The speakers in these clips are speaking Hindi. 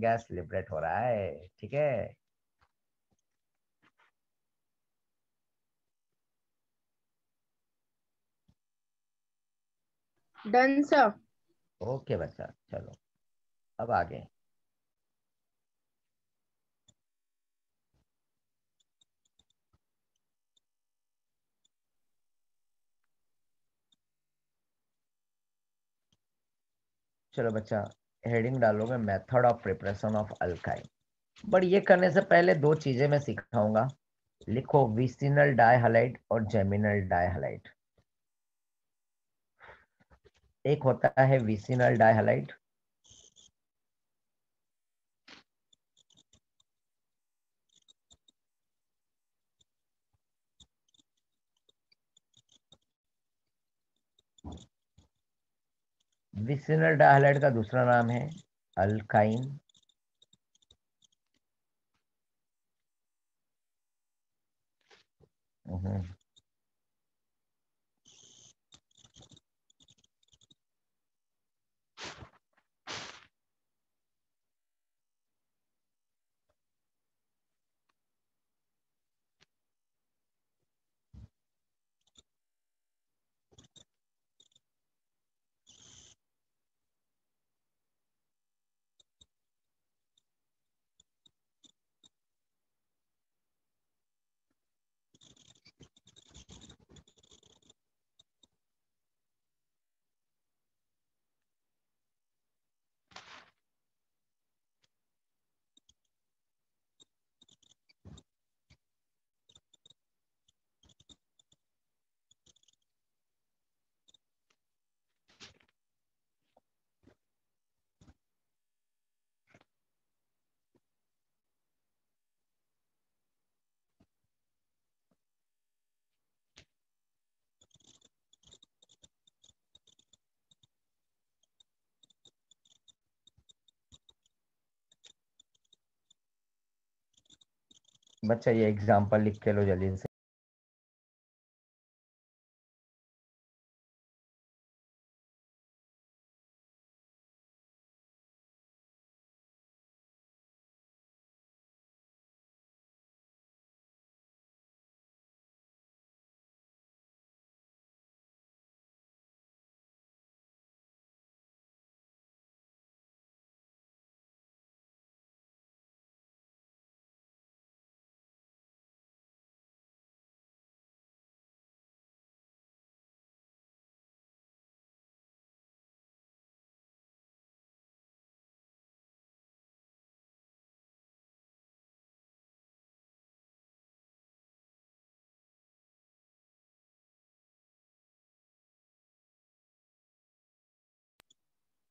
गैस लिबरेट हो रहा है ठीक है डन सर ओके बच्चा चलो अब आगे चलो बच्चा हेडिंग डालोगे method of preparation of alkyne but ये करने से पहले दो चीजें मैं सिखाऊंगा लिखो विसिनल डायहलाइट और जेमिनल डायहलाइट एक होता है विसिनल डायहलाइट विसिनल डाहलाइड का दूसरा नाम है अल्काइन mm बच्चा ये एग्जाम्पल लिख के लो जल्दी से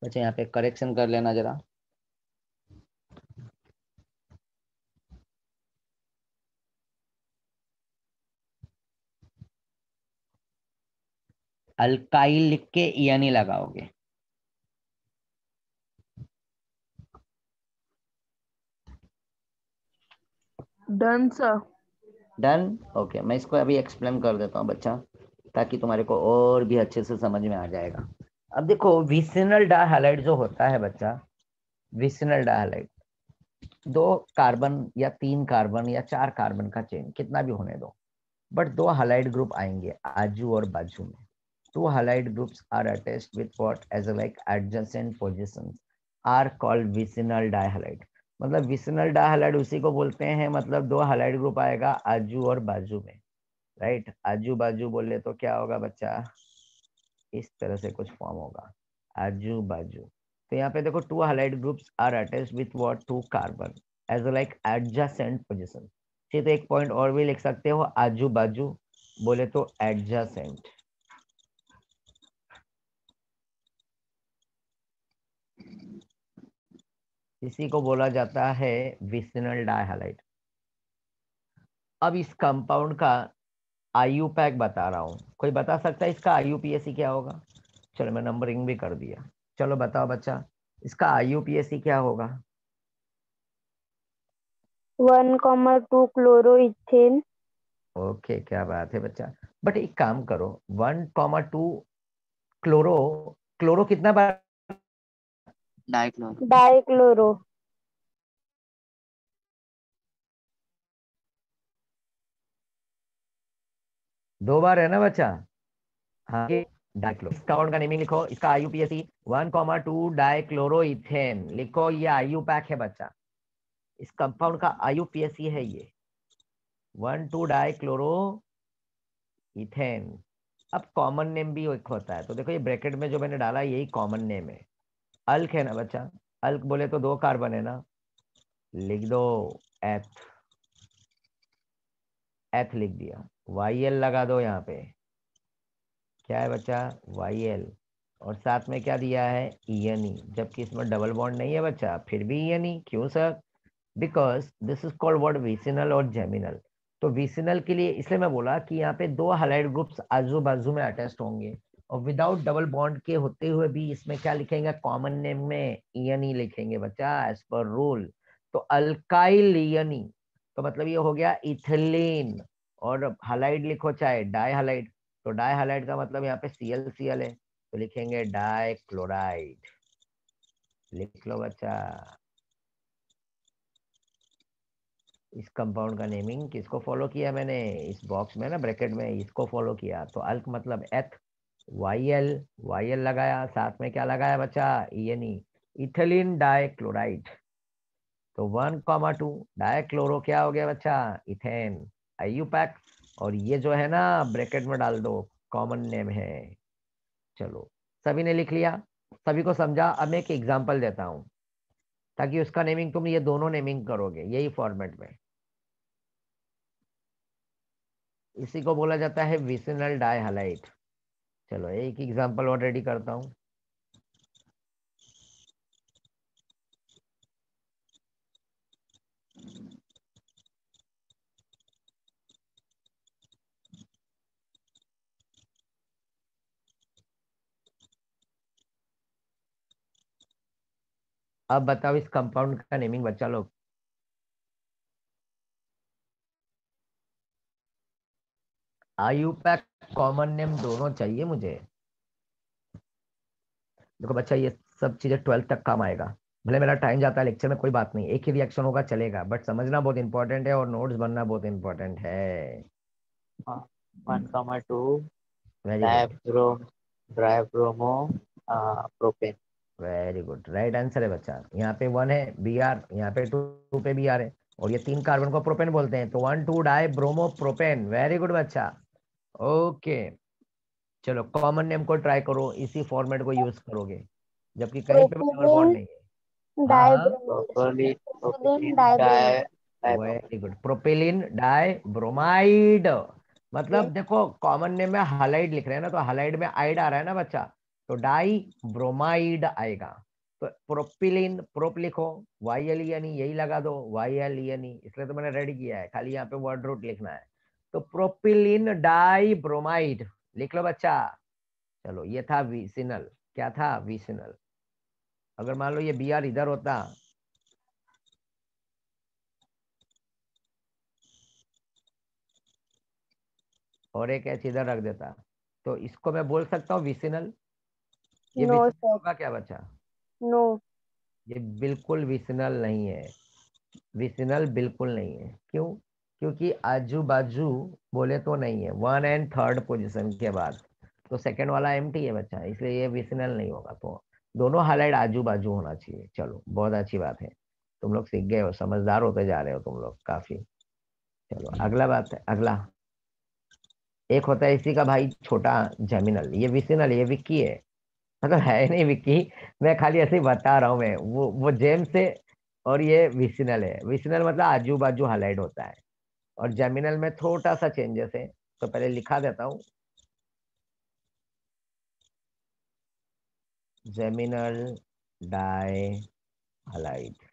अच्छा यहाँ पे करेक्शन कर लेना जरा अल्काइल लिख के यानी e लगाओगे डन सर डन ओके मैं इसको अभी एक्सप्लेन कर देता हूँ बच्चा ताकि तुम्हारे को और भी अच्छे से समझ में आ जाएगा अब देखो विसिनल डाहलाइट जो होता है बच्चा विसिनल डाहलाइट दो कार्बन या तीन कार्बन या चार कार्बन का चेन कितना भी होने दो बट दो हलाइड ग्रुप आएंगे आजू और बाजू में two halide groups are attached with what as a like adjacent positions are called vicinal मतलब विसिनल डाहलाइट उसी को बोलते हैं मतलब दो हलाइड ग्रुप आएगा आजू और बाजू में राइट आजू बाजू बोले तो क्या होगा बच्चा इस तरह से कुछ फॉर्म होगा आजू बाजू तो यहाँ पे देखो two halide groups are attached with what two carbon as like adjacent position ठीक तो एक पॉइंट और भी लिख सकते हो आजू बाजू बोले तो एडजासेंट इसी को बोला जाता है विसनल डाई अब इस कंपाउंड का आई पैक बता रहा हूँ कोई बता सकता है इसका आई क्या होगा चलो मैं नंबरिंग भी कर दिया चलो बताओ बच्चा इसका आई क्या होगा one comma two chloro ethane okay क्या बात है बच्चा बट एक काम करो one comma two chloro chloro कितना बार डाइक्लोरो डाइक्लोरो दो बार है ना बच्चा हाँ डाइक्लो इसका का नेमिंग लिखो इसका IUPAC one comma two dichloroethane लिखो ये आयु पैक है बच्चा इस कंपाउंड का आयु पी एस सी है ये वन टू डाइक्लोरो इथेन अब कॉमन नेम भी एक होता है तो देखो ये ब्रैकेट में जो मैंने डाला यही कॉमन नेम है अल्क है ना बच्चा अल्क बोले तो दो कार्बन है ना लिख दो एथ एथ लिख दिया वाई एल लगा दो यहाँ पे क्या है बच्चा वाई एल और साथ में क्या दिया है ई एन ई जबकि इसमें डबल बॉन्ड नहीं है बच्चा फिर भी ई एन ई क्यों sir because this is called word vicinal और जेमिनल तो विसिनल के लिए इसलिए मैं बोला कि यहाँ पे दो हलाइड ग्रुप्स आजू बाजू में अटेस्ट होंगे और विदाउट डबल बॉन्ड के होते हुए भी इसमें क्या लिखेंगे कॉमन नेम में ई e e लिखेंगे बच्चा एज पर रूल तो अल्काइल ई e तो मतलब ये हो गया इथिलीन और हलाइड लिखो चाहे डाई हलाइड तो डाई हलाइड का मतलब यहाँ पे सी एल सी एल है तो लिखेंगे डाई क्लोराइड लिख लो बच्चा इस कंपाउंड का नेमिंग किसको फॉलो किया मैंने इस बॉक्स में ना ब्रैकेट में इसको फॉलो किया तो अल्क मतलब एथ वाई एल वाई एल लगाया साथ में क्या लगाया बच्चा ई ई इथिलीन डाइक्लोराइड तो वन कॉमा टू डाइक्लोरो क्या हो गया बच्चा इथेन आई पैक और ये जो है ना ब्रैकेट में डाल दो कॉमन नेम है चलो सभी ने लिख लिया सभी को समझा अब मैं एक एग्जाम्पल देता हूँ ताकि उसका नेमिंग तुम ये दोनों नेमिंग करोगे यही फॉर्मेट में इसी को बोला जाता है विसिनल डाई चलो एक एग्जाम्पल और रेडी करता हूँ अब बताओ इस कंपाउंड का नेमिंग बच्चा लोग आयु पैक कॉमन नेम दोनों चाहिए मुझे देखो बच्चा ये सब चीजें ट्वेल्थ तक काम आएगा भले मेरा टाइम जाता है लेक्चर में कोई बात नहीं एक ही रिएक्शन होगा चलेगा बट समझना बहुत इंपॉर्टेंट है और नोट्स बनना बहुत इंपॉर्टेंट है one comma two very good right answer है बच्चा यहाँ पे वन है बी आर यहाँ पे टू पे बी आर है और ये तीन कार्बन को प्रोपेन बोलते हैं तो one two die bromo propane very good बच्चा ओके चलो कॉमन नेम को ट्राई करो इसी फॉर्मेट को यूज करोगे जबकि कहीं पे नहीं है very good propylene di bromide मतलब देखो कॉमन नेम में हालाइड लिख रहे हैं ना तो हालाइड में आइड आ रहा है ना बच्चा तो डाई ब्रोमाइड आएगा तो प्रोपिलिन प्रोप लिखो वाई एल यानी यही लगा दो वाई एल यानी इसलिए तो मैंने रेडी किया है खाली यहाँ पे वर्ड रूट लिखना है तो प्रोपिलिन डाई ब्रोमाइड लिख लो बच्चा चलो ये था विसिनल क्या था विसिनल अगर मान लो ये बी आर इधर होता और एक ऐसे इधर रख देता तो इसको मैं बोल सकता हूँ विसिनल ये no, होगा क्या बच्चा नो no. ये बिल्कुल विसनल नहीं है विसनल बिल्कुल नहीं है क्यों क्योंकि आजू बाजू बोले तो नहीं है वन एंड थर्ड पोजिशन के बाद तो सेकेंड वाला एम है बच्चा इसलिए ये विसनल नहीं होगा तो दोनों हालाइट आजू बाजू होना चाहिए चलो बहुत अच्छी बात है तुम लोग सीख गए हो समझदार होते जा रहे हो तुम लोग काफी चलो अगला बात है अगला एक होता है इसी का भाई छोटा जमीनल ये विसिनल ये विक्की है मतलब है नहीं विक्की मैं खाली ऐसे ही बता रहा हूँ मैं वो वो जेम्स है और ये विसिनल है विसिनल मतलब आजू बाजू हाईलाइट होता है और जेमिनल में थोड़ा सा चेंजेस है तो पहले लिखा देता हूँ जेमिनल डाई हाईलाइट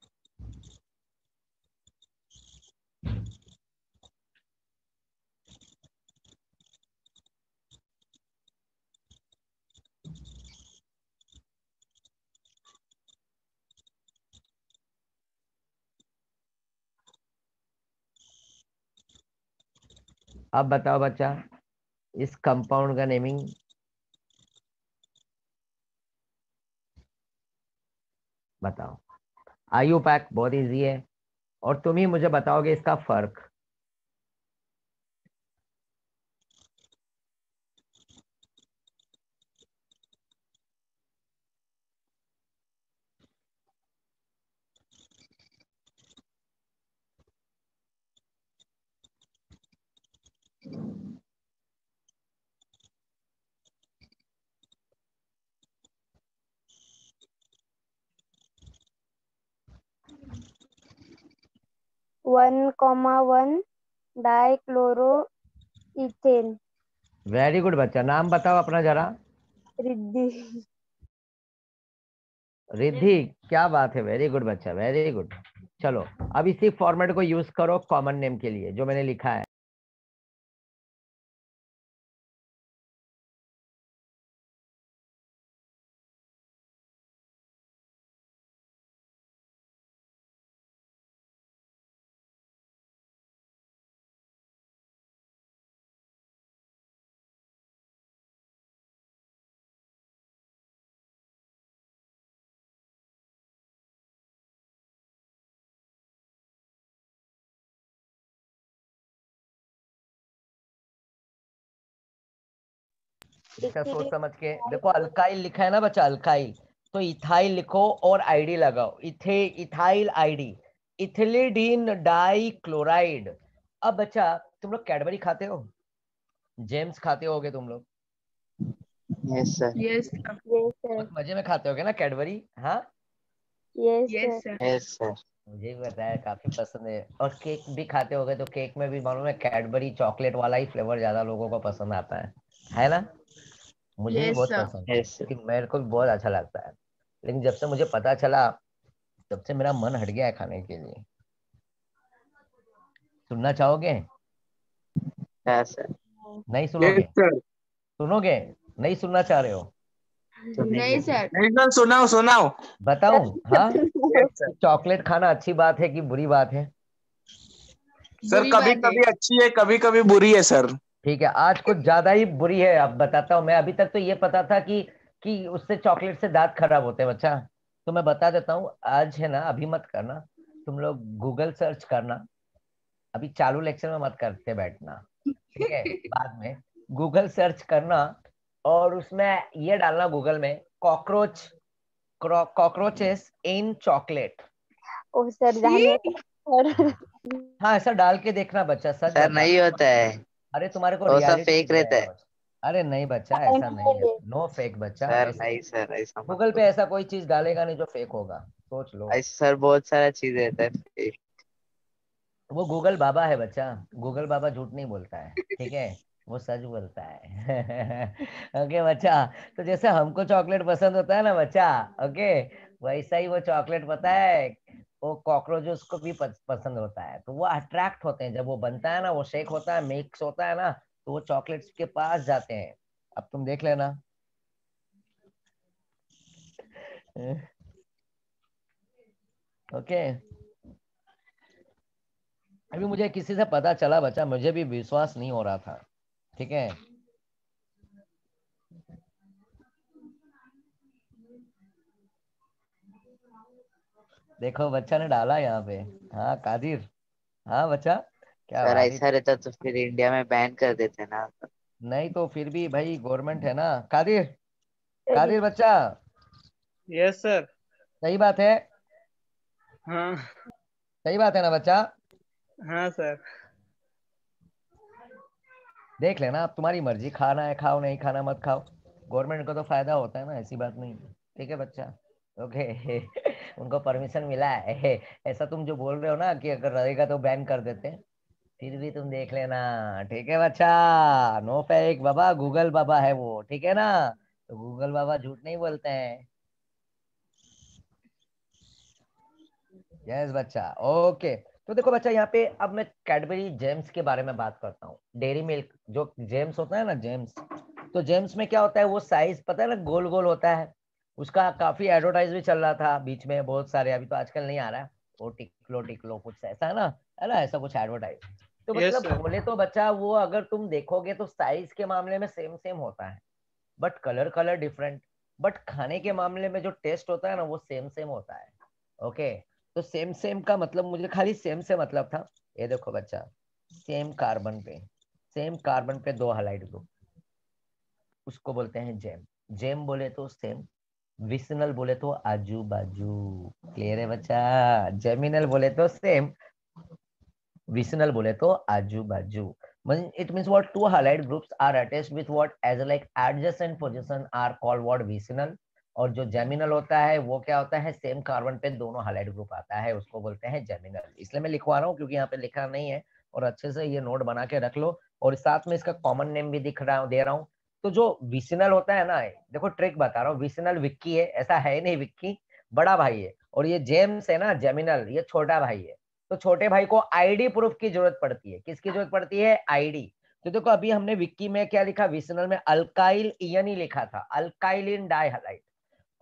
अब बताओ बच्चा इस कंपाउंड का नेमिंग बताओ आयु पैक बहुत इजी है और तुम ही मुझे बताओगे इसका फर्क one comma one dichloro ethane very good बच्चा नाम बताओ अपना जरा रिद्धि रिद्धि क्या बात है वेरी गुड बच्चा वेरी गुड चलो अब इसी फॉर्मेट को यूज करो कॉमन नेम के लिए जो मैंने लिखा है इसका सोच समझ के देखो अल्काइल लिखा है ना बच्चा अल्काइल तो इथाइल लिखो और आईडी लगाओ इथे इथाइल आईडी इथिलीडीन डाई क्लोराइड अब बच्चा तुम लोग कैडबरी खाते हो जेम्स खाते होगे तुम लोग यस यस सर मजे में खाते होगे ना कैडबरी हाँ यस यस सर मुझे भी बताया काफी पसंद है और केक भी खाते होगे तो केक में भी मालूम है कैडबरी चॉकलेट वाला ही फ्लेवर ज्यादा लोगों को पसंद आता है है ना मुझे yes, बहुत पसंद है yes, मेरे को भी बहुत अच्छा लगता है लेकिन जब से मुझे पता चला तब से मेरा मन हट गया है खाने के लिए सुनना चाहोगे yes, नहीं सुनोगे yes, सुनोगे नहीं सुनना चाह रहे हो नहीं सर सुनाओ सुनाओ बताओ हाँ? चॉकलेट खाना अच्छी बात है कि बुरी बात है सर कभी कभी अच्छी है कभी कभी बुरी है सर ठीक है आज कुछ ज्यादा ही बुरी है अब बताता हूँ मैं अभी तक तो ये पता था कि कि उससे चॉकलेट से दांत खराब होते हैं बच्चा तो मैं बता देता हूँ आज है ना अभी मत करना तुम लोग गूगल सर्च करना अभी चालू लेक्चर में मत करते बैठना ठीक है बाद में गूगल सर्च करना और उसमें ये डालना गूगल में cockroach cockroaches in chocolate sir हाँ सर डाल के देखना बच्चा सर, सर नहीं होता है अरे तुम्हारे को तो सब फेक रहता है अरे नहीं बच्चा ऐसा नहीं है नो फेक बच्चा सर नहीं सर ऐसा गूगल पे ऐसा कोई चीज डालेगा नहीं जो फेक होगा सोच लो सर बहुत सारा चीज रहता है वो गूगल बाबा है बच्चा गूगल बाबा झूठ नहीं बोलता है ठीक है वो सच बोलता है ओके okay, बच्चा तो जैसे हमको चॉकलेट पसंद होता है ना बच्चा ओके okay? वैसा ही वो चॉकलेट पता है वो कॉकरोचेस को भी पसंद होता है तो वो अट्रैक्ट होते हैं जब वो बनता है ना वो शेक होता है मिक्स होता है ना तो वो चॉकलेट्स के पास जाते हैं अब तुम देख लेना ओके okay. अभी मुझे किसी से पता चला बच्चा मुझे भी विश्वास नहीं हो रहा था ठीक है देखो बच्चा ने डाला यहाँ पे हाँ कादिर हाँ बच्चा क्या सर ऐसा रहता तो फिर इंडिया में बैन कर देते ना नहीं तो फिर भी भाई गवर्नमेंट है ना कादिर कादिर बच्चा यस सर सही बात है हाँ सही बात है ना बच्चा हाँ सर देख लेना आप तुम्हारी मर्जी खाना है खाओ नहीं खाना मत खाओ गवर्नमेंट को तो फायदा होता है ना ऐसी बात नहीं ठीक है बच्चा ओके उनको परमिशन मिला है ऐसा तुम जो बोल रहे हो ना कि अगर रहेगा तो बैन कर देते हैं फिर भी तुम देख लेना ठीक है बच्चा नो फेक बाबा गूगल बाबा है वो ठीक है ना तो गूगल बाबा झूठ नहीं बोलते हैं यस बच्चा ओके तो देखो बच्चा यहाँ पे अब मैं कैडबरी जेम्स के बारे में बात करता हूँ डेयरी मिल्क जो जेम्स होता है ना जेम्स तो जेम्स में क्या होता है वो साइज पता है ना गोल गोल होता है उसका काफी एडवर्टाइज भी चल रहा था बीच में बहुत सारे अभी तो आजकल नहीं आ रहा है वो टिकलो टिकलो कुछ ऐसा है ना है ना ऐसा कुछ एडवर्टाइज तो मतलब yes, बोले तो बच्चा वो अगर तुम देखोगे तो साइज के मामले में सेम सेम होता है but colour colour different but खाने के मामले में जो टेस्ट होता है ना वो सेम सेम होता है ओके तो सेम सेम का मतलब मुझे खाली सेम से मतलब था ये देखो बच्चा सेम कार्बन पे सेम कार्बन पे दो हलाइट दो उसको बोलते हैं जेम जेम बोले तो सेम विसनल बोले तो आजू बाजू क्लियर है बच्चा जेमिनल बोले तो सेम विसनल बोले तो आजू बाजू it means what two halide groups are attached with what as like adjacent position are called what vicinal और जो जेमिनल होता है वो क्या होता है सेम कार्बन पे दोनों हालाइड ग्रुप आता है उसको बोलते हैं जेमिनल इसलिए मैं लिखवा रहा हूँ क्योंकि यहाँ पे लिखा नहीं है और अच्छे से ये नोट बना के रख लो और साथ में इसका कॉमन नेम भी दिख रहा दे रहा हूँ तो जो विशनल होता है ना देखो ट्रिक बता रहा हूँ विसनल विक्की है ऐसा है नहीं विक्की बड़ा भाई है और ये जेम्स है ना जेमिनल ये छोटा भाई है तो छोटे भाई को आईडी प्रूफ की जरूरत पड़ती है किसकी जरूरत पड़ती है आईडी तो देखो अभी हमने विक्की में क्या लिखा विसनल में अल्काइल इन ही लिखा था अल्काइल इन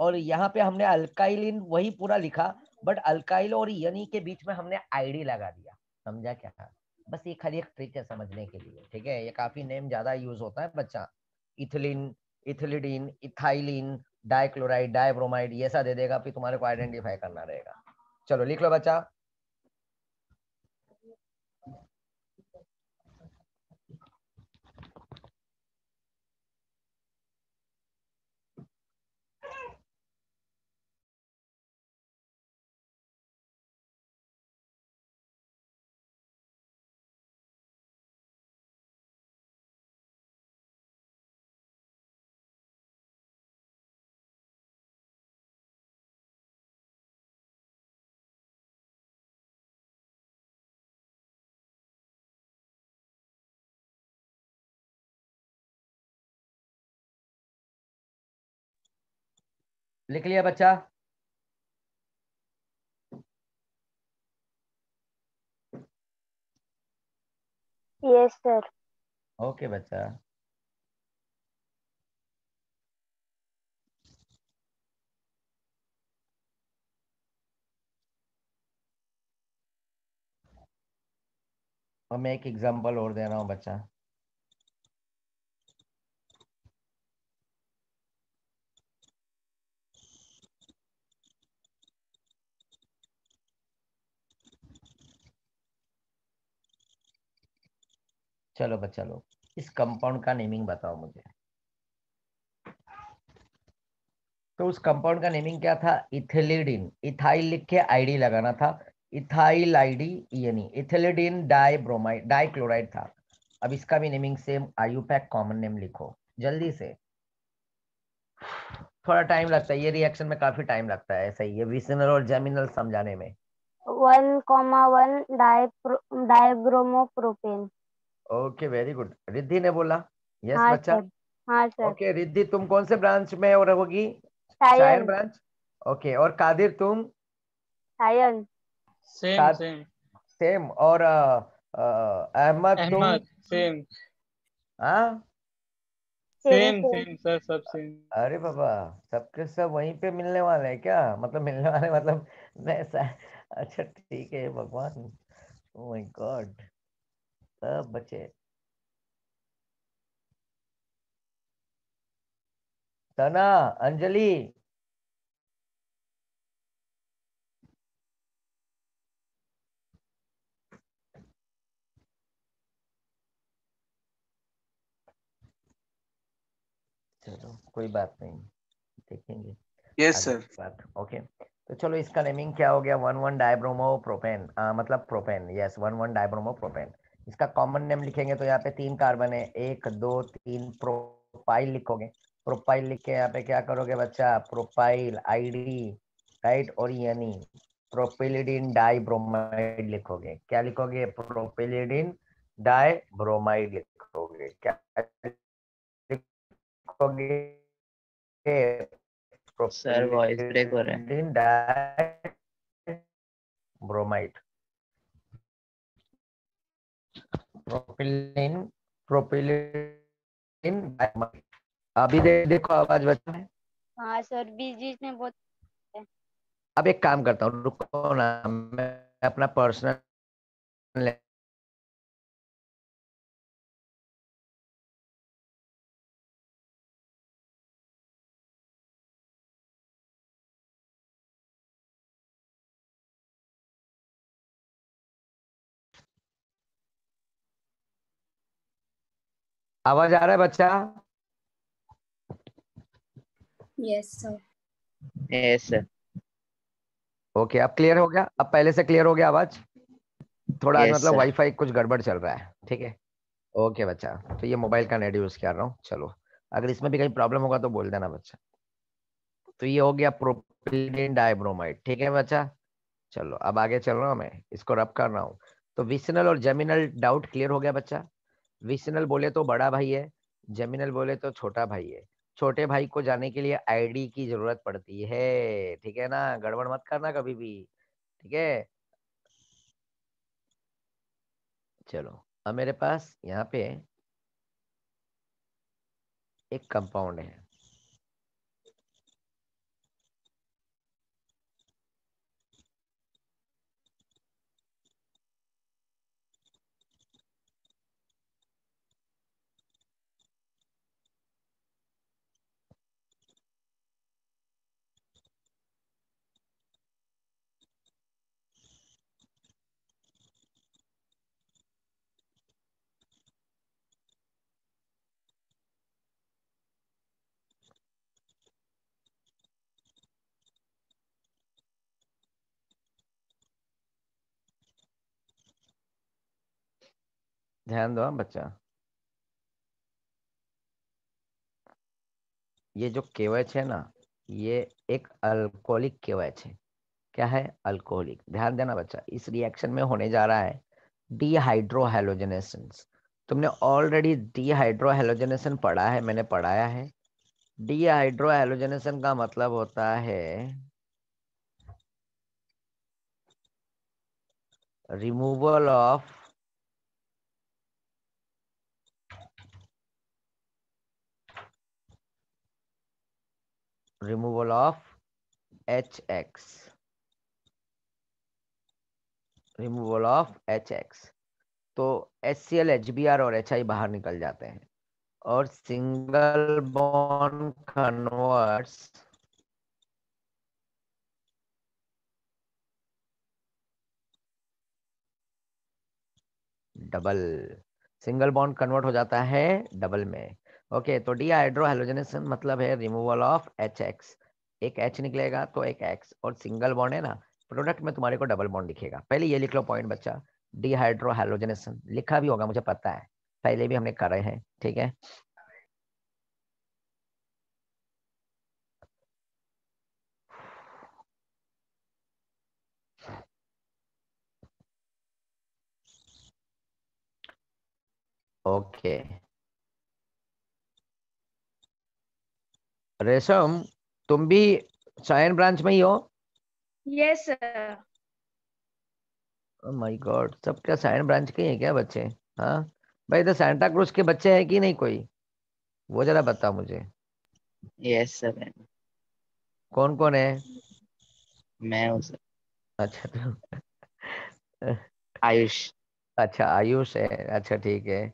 और यहाँ पे हमने अल्काइल इन वही पूरा लिखा बट अल्काइल और यनी के बीच में हमने आईडी लगा दिया समझा क्या था बस ये खाली एक ट्रिक है समझने के लिए ठीक है ये काफी नेम ज्यादा यूज होता है बच्चा ethylene ethylidene ethylene dichloride dibromide ये सब दे देगा फिर तुम्हारे को आइडेंटिफाई करना रहेगा चलो लिख लो बच्चा लिख लिया बच्चा यस सर ओके बच्चा और मैं एक एग्जांपल और दे रहा हूँ बच्चा चलो बच्चा लोग इस कंपाउंड का नेमिंग बताओ मुझे तो उस कंपाउंड का नेमिंग क्या था इथिलीडीन इथाइल लिख के आईडी लगाना था इथाइल आईडी यानी ethylidene dibromide dichloride था अब इसका भी naming same IUPAC common name लिखो जल्दी से थोड़ा टाइम लगता है ये रिएक्शन में काफी टाइम लगता है ऐसा ही ये विसिनल और जेमिनल समझाने में one comma one dibromopropane okay very good Riddhi ने बोला यस yes, हाँ, बच्चा हाँ सर ओके रिद्धि तुम कौन से ब्रांच में हो रहोगी सायन ब्रांच ओके और कादिर तुम सायन सेम सेम सेम और अहमद uh, uh, तुम सेम हाँ सेम सेम सर सब सेम अरे बाबा सबके सब वहीं पे मिलने वाले हैं क्या मतलब मिलने वाले मतलब मैं अच्छा ठीक है भगवान ओह माय गॉड बचे तना अंजलि चलो कोई बात नहीं देखेंगे यस सर बात ओके तो चलो इसका नेमिंग क्या हो गया वन वन डायब्रोमो प्रोपेन मतलब propane yes one one dibromopropane इसका कॉमन नेम लिखेंगे तो यहाँ पे तीन कार्बन है एक दो तीन प्रोफाइल लिखोगे प्रोफाइल लिख के यहाँ पे क्या करोगे बच्चा प्रोफाइल आईडी राइट और यानी प्रोपेलिडिन डाई ब्रोमाइड लिखोगे क्या लिखोगे प्रोपेलिडिन डाई ब्रोमाइड लिखोगे क्या लिखोगे सर वॉइस ब्रेक हो रहा है ब्रोमाइड प्रोपिलिन प्रोपिलिन अभी दे, देखो आवाज बच्चों में हाँ सर बीच बीच में बहुत अब एक काम करता हूँ रुको ना मैं अपना पर्सनल आवाज आ रहा है बच्चा yes sir yes sir okay अब क्लियर हो गया अब पहले से क्लियर हो गया आवाज थोड़ा yes, मतलब वाईफाई कुछ गड़बड़ चल रहा है ठीक है ओके बच्चा तो ये मोबाइल का नेट यूज कर रहा हूँ चलो अगर इसमें भी कहीं प्रॉब्लम होगा तो बोल देना बच्चा तो ये हो गया प्रोपिलीन डायब्रोमाइड ठीक है बच्चा चलो अब आगे चल रहा हूँ मैं इसको रब कर रहा हूँ तो विसनल और जेमिनल डाउट क्लियर हो गया बच्चा विसनल बोले तो बड़ा भाई है जमिनल बोले तो छोटा भाई है छोटे भाई को जाने के लिए आईडी की जरूरत पड़ती है ठीक है ना गड़बड़ मत करना कभी भी ठीक है चलो अब मेरे पास यहाँ पे एक कंपाउंड है ध्यान दो हाँ, बच्चा ये जो केवच है ना ये एक अल्कोहलिक केवच है क्या है अल्कोहलिक ध्यान देना बच्चा इस रिएक्शन में होने जा रहा है डिहाइड्रोहेलोजनेशन तुमने ऑलरेडी डिहाइड्रोहेलोजनेशन पढ़ा है मैंने पढ़ाया है डिहाइड्रोहेलोजनेशन का मतलब होता है removal of removal of hx removal of hx तो H C L H B R और एच आई बाहर निकल जाते हैं और single bond converts double single bond convert हो जाता है डबल में ओके तो डी हाइड्रोहेलोजनेशन मतलब है रिमूवल ऑफ एच एक्स एक एच निकलेगा तो एक एक्स और सिंगल बॉन्ड है ना प्रोडक्ट में तुम्हारे को डबल बॉन्ड दिखेगा पहले ये लिख लो पॉइंट बच्चा डिहाइड्रोहेलोजनेशन लिखा भी होगा मुझे पता है पहले भी हमने करे हैं ठीक है ओके okay. रेशम तुम भी साइन ब्रांच में ही हो यस माय गॉड सब क्या साइन ब्रांच के हैं क्या बच्चे हाँ भाई तो सेंटा क्रूज के बच्चे हैं कि नहीं कोई वो जरा बताओ मुझे यस सर कौन कौन है मैं अच्छा तो आयुष अच्छा आयुष है अच्छा ठीक है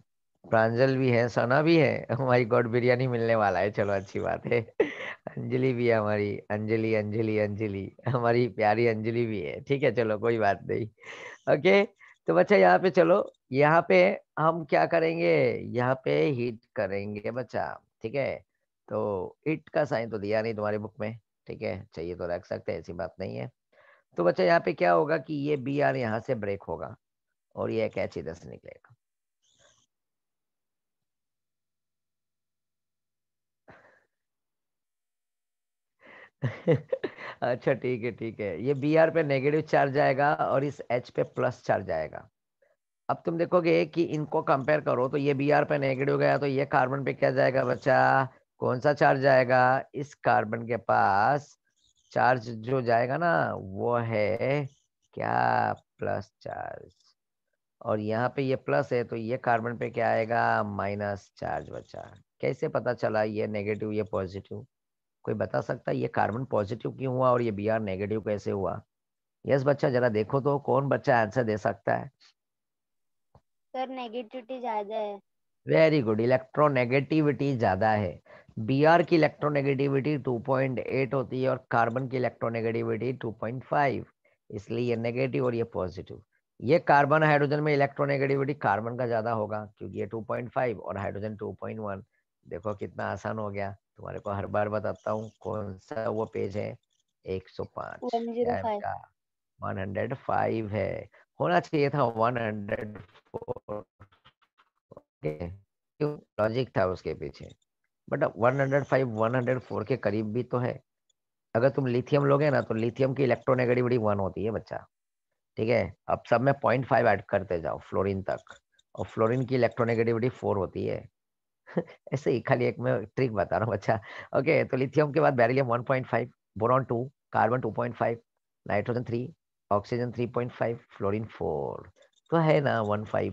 प्रांजल भी है सना भी है हमारी गॉड बिरयानी मिलने वाला है चलो अच्छी बात है अंजलि भी है हमारी अंजलि अंजलि अंजलि हमारी प्यारी अंजलि भी है ठीक है चलो कोई बात नहीं ओके तो बच्चा यहाँ पे चलो यहाँ पे हम क्या करेंगे यहाँ पे हिट करेंगे बच्चा ठीक है तो हिट का साइन तो दिया नहीं तुम्हारी बुक में ठीक है चाहिए तो रख सकते हैं ऐसी बात नहीं है तो बच्चा यहाँ पे क्या होगा कि ये बी आर यहाँ से ब्रेक होगा और ये कैच इधर से निकलेगा अच्छा ठीक है ठीक है ये बी आर पे नेगेटिव चार्ज आएगा और इस एच पे प्लस चार्ज आएगा अब तुम देखोगे कि इनको कंपेयर करो तो ये बी आर पे नेगेटिव गया तो ये कार्बन पे क्या जाएगा बच्चा कौन सा चार्ज आएगा इस कार्बन के पास चार्ज जो जाएगा ना वो है क्या प्लस चार्ज और यहाँ पे ये प्लस है तो ये कार्बन पे क्या आएगा माइनस चार्ज बच्चा कैसे पता चला ये नेगेटिव ये पॉजिटिव कोई बता सकता है ये कार्बन पॉजिटिव क्यों हुआ और ये बी आर नेगेटिव कैसे हुआ यस बच्चा जरा देखो तो कौन बच्चा आंसर दे सकता है सर नेगेटिविटी ज्यादा है वेरी गुड इलेक्ट्रोनेगेटिविटी ज्यादा है बी आर की इलेक्ट्रोनेगेटिविटी 2.8 होती है और कार्बन की इलेक्ट्रोनेगेटिविटी 2.5 इसलिए ये नेगेटिव और ये पॉजिटिव ये कार्बन हाइड्रोजन में इलेक्ट्रोनेगेटिविटी कार्बन का ज्यादा होगा क्योंकि ये 2.5 और हाइड्रोजन 2.1 देखो कितना आसान हो गया तुम्हारे को हर बार बताता हूँ कौन सा वो पेज है 105 का 105 है होना चाहिए था 104 हंड्रेड फोर लॉजिक था उसके पीछे बट 105 104 के करीब भी तो है अगर तुम लिथियम लोगे ना तो लिथियम की इलेक्ट्रोनेगेटिविटी वन होती है बच्चा ठीक है अब सब में पॉइंट फाइव एड करते जाओ फ्लोरिन तक और फ्लोरिन की इलेक्ट्रोनेगेटिविटी फोर होती है ऐसे ही खाली एक मैं ट्रिक बता रहा हूँ अच्छा ओके तो लिथियम के बाद beryllium 1.5 boron 2 carbon 2.5 nitrogen 3 oxygen 3.5 fluorine 4 तो है ना 15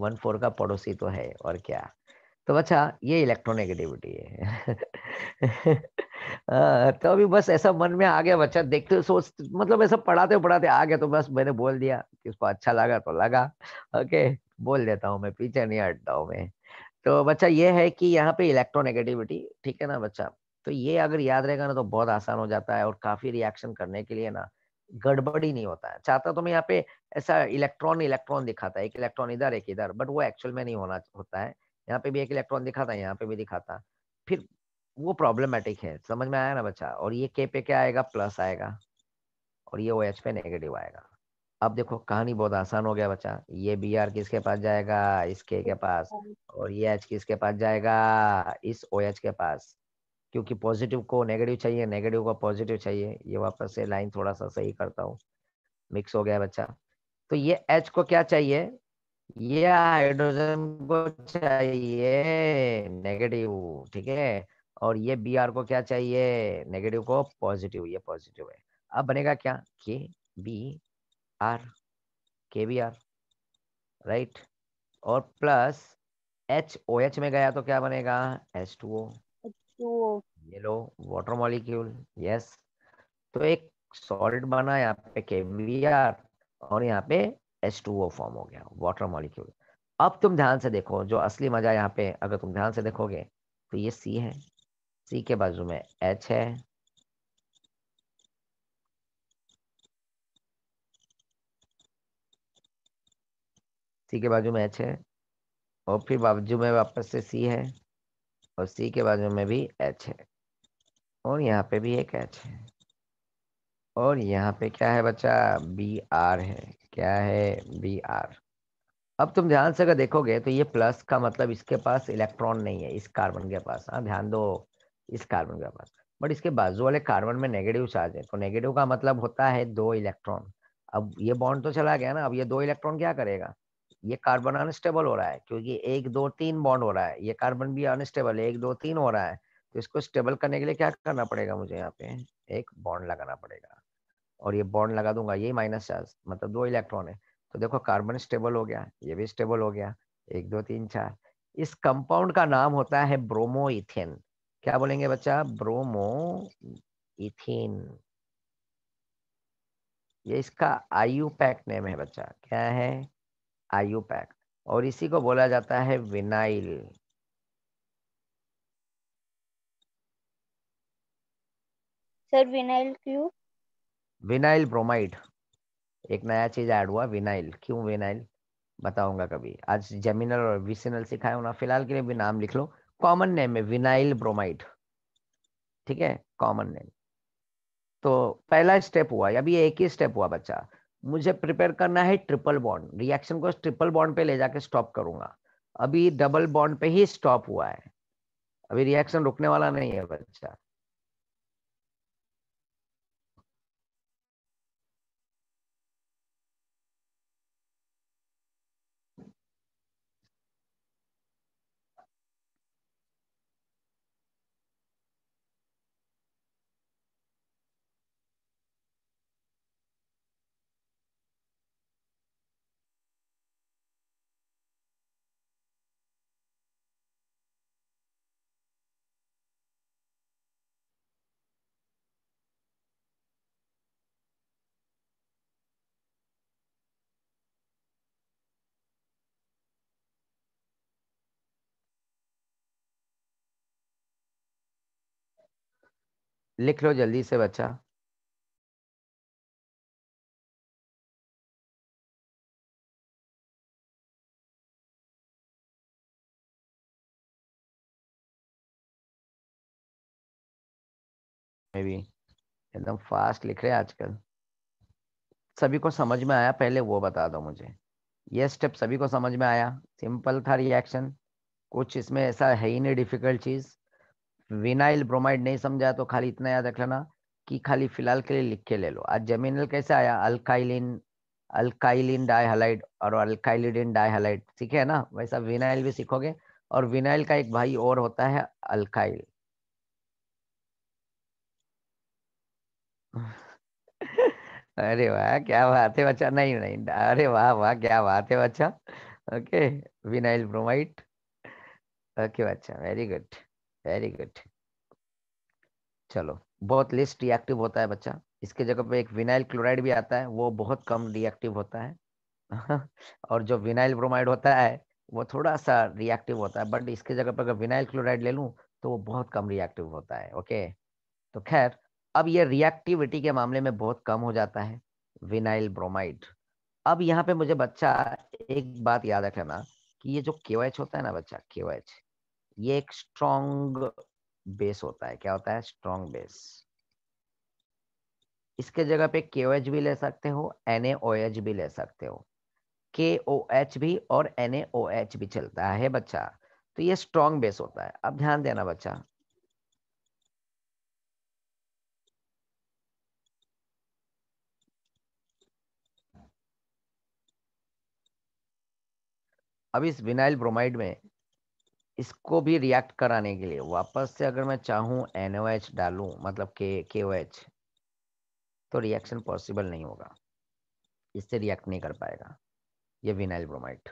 14 का पड़ोसी तो है और क्या तो अच्छा ये इलेक्ट्रोनेगेटिविटी है हाँ, तो अभी बस ऐसा मन में आ गया बच्चा देखते सोच मतलब ऐसा पढ़ाते पढ़ाते आ गया तो बस मैंने बोल दिया कि उसको अच्छा लगा तो लगा ओके बोल देता हूँ मैं पीछे नहीं हटता हूँ मैं तो बच्चा ये है कि यहाँ पे इलेक्ट्रोनेगेटिविटी ठीक है ना बच्चा तो ये अगर याद रहेगा ना तो बहुत आसान हो जाता है और काफी रिएक्शन करने के लिए ना गड़बड़ी नहीं होता है चाहता तो मैं यहाँ पे ऐसा इलेक्ट्रॉन इलेक्ट्रॉन दिखाता है एक इलेक्ट्रॉन इधर एक इधर बट वो एक्चुअल में नहीं होना होता है यहाँ पे भी एक इलेक्ट्रॉन दिखाता है यहाँ पे भी दिखाता फिर वो प्रॉब्लमेटिक है समझ में आया ना बच्चा और ये के पे क्या आएगा प्लस आएगा और ये ओ OH एच पे नेगेटिव आएगा अब देखो कहानी बहुत आसान हो गया बच्चा ये बी आर किसके पास जाएगा इसके के पास और ये एच किसके पास जाएगा इस ओ एच के पास क्योंकि पॉजिटिव को नेगेटिव चाहिए नेगेटिव को पॉजिटिव चाहिए ये वापस से लाइन थोड़ा सा सही करता हूँ मिक्स हो गया बच्चा तो ये एच को क्या चाहिए ये हाइड्रोजन को चाहिए नेगेटिव ठीक है और ये बी आर को क्या चाहिए नेगेटिव को पॉजिटिव ये पॉजिटिव है अब बनेगा क्या कि बी आर के बी आर राइट और प्लस एच ओ एच में गया तो क्या बनेगा एच टू ओ ये लो वाटर मॉलिक्यूल यस तो एक सॉलिड बना यहाँ पे के बी आर और यहाँ पे एच टू ओ फॉर्म हो गया वाटर मॉलिक्यूल अब तुम ध्यान से देखो जो असली मजा यहाँ पे अगर तुम ध्यान से देखोगे तो ये सी है सी के बाजू में एच है सी के बाजू में एच है और फिर बाजू में वापस से सी है और सी के बाजू में भी एच है और यहाँ पे भी एक एच है और यहाँ पे क्या है बच्चा बी आर है क्या है बी आर अब तुम ध्यान से अगर देखोगे तो ये प्लस का मतलब इसके पास इलेक्ट्रॉन नहीं है इस कार्बन के पास हाँ ध्यान दो इस कार्बन के पास बट इसके बाजू वाले कार्बन में नेगेटिव चार्ज है तो नेगेटिव का मतलब होता है दो इलेक्ट्रॉन अब ये बॉन्ड तो चला गया ना अब ये दो इलेक्ट्रॉन क्या करेगा ये कार्बन अनस्टेबल हो रहा है क्योंकि एक दो तीन बॉन्ड हो रहा है ये कार्बन भी अनस्टेबल एक दो तीन हो रहा है तो इसको स्टेबल करने के लिए क्या करना पड़ेगा मुझे यहाँ पे एक बॉन्ड लगाना पड़ेगा और ये बॉन्ड लगा दूंगा ये माइनस चार्ज मतलब दो इलेक्ट्रॉन है तो देखो कार्बन स्टेबल हो गया ये भी स्टेबल हो गया एक दो तीन चार इस कंपाउंड का नाम होता है ब्रोमो इथेन क्या बोलेंगे बच्चा ब्रोमो इथेन ये इसका आयु पैक नेम है बच्चा क्या है आयु पैक और इसी को बोला जाता है विनाइल सर विनाइल क्यों विनाइल ब्रोमाइड एक नया चीज ऐड हुआ विनाइल क्यों विनाइल बताऊंगा कभी आज जेमिनल और विसिनल सिखाया ना फिलहाल के लिए भी नाम लिख लो कॉमन नेम है विनाइल ब्रोमाइड ठीक है कॉमन नेम तो पहला स्टेप हुआ अभी एक ही स्टेप हुआ बच्चा मुझे प्रिपेयर करना है ट्रिपल बॉन्ड रिएक्शन को ट्रिपल बॉन्ड पे ले जाके स्टॉप करूंगा अभी डबल बॉन्ड पे ही स्टॉप हुआ है अभी रिएक्शन रुकने वाला नहीं है बच्चा लिख लो जल्दी से बच्चा एकदम फास्ट लिख रहे हैं आजकल सभी को समझ में आया पहले वो बता दो मुझे ये स्टेप सभी को समझ में आया सिंपल था रिएक्शन कुछ इसमें ऐसा है ही नहीं डिफिकल्ट चीज़ विनाइल ब्रोमाइड नहीं समझा तो खाली इतना याद रख लेना कि खाली फिलहाल के लिए लिख के ले लो आज जमीनल कैसे आया अल्काइलिन अल्काइलिन डाईहलाइड और अल्काइलिडिन डाईहलाइड ठीक है ना वैसा विनाइल भी सीखोगे और विनाइल का एक भाई और होता है अल्काइल अरे वाह क्या बात है बच्चा नहीं नहीं अरे वाह वाह क्या बात है बच्चा ओके विनाइल ब्रोमाइड ओके बच्चा वेरी गुड वेरी गुड चलो बहुत लेस रिएक्टिव होता है बच्चा इसके जगह पे एक विनाइल क्लोराइड भी आता है वो बहुत कम रिएक्टिव होता है और जो विनाइल ब्रोमाइड होता है वो थोड़ा सा रिएक्टिव होता है बट इसके जगह पर अगर विनाइल क्लोराइड ले लूँ तो वो बहुत कम रिएक्टिव होता है ओके तो खैर अब ये रिएक्टिविटी के मामले में बहुत कम हो जाता है विनाइल ब्रोमाइड अब यहाँ पे मुझे बच्चा एक बात याद रखना कि ये जो के होता है ना बच्चा के ये एक स्ट्रॉन्ग बेस होता है क्या होता है स्ट्रॉन्ग बेस इसके जगह पे के भी ले सकते हो एन भी ले सकते हो के भी और एन भी चलता है बच्चा तो ये स्ट्रॉन्ग बेस होता है अब ध्यान देना बच्चा अब इस विनाइल ब्रोमाइड में इसको भी रिएक्ट कराने के लिए वापस से अगर मैं चाहूँ एन ओ एच डालूँ मतलब के के ओ एच तो रिएक्शन पॉसिबल नहीं होगा इससे रिएक्ट नहीं कर पाएगा ये विनाइल ब्रोमाइड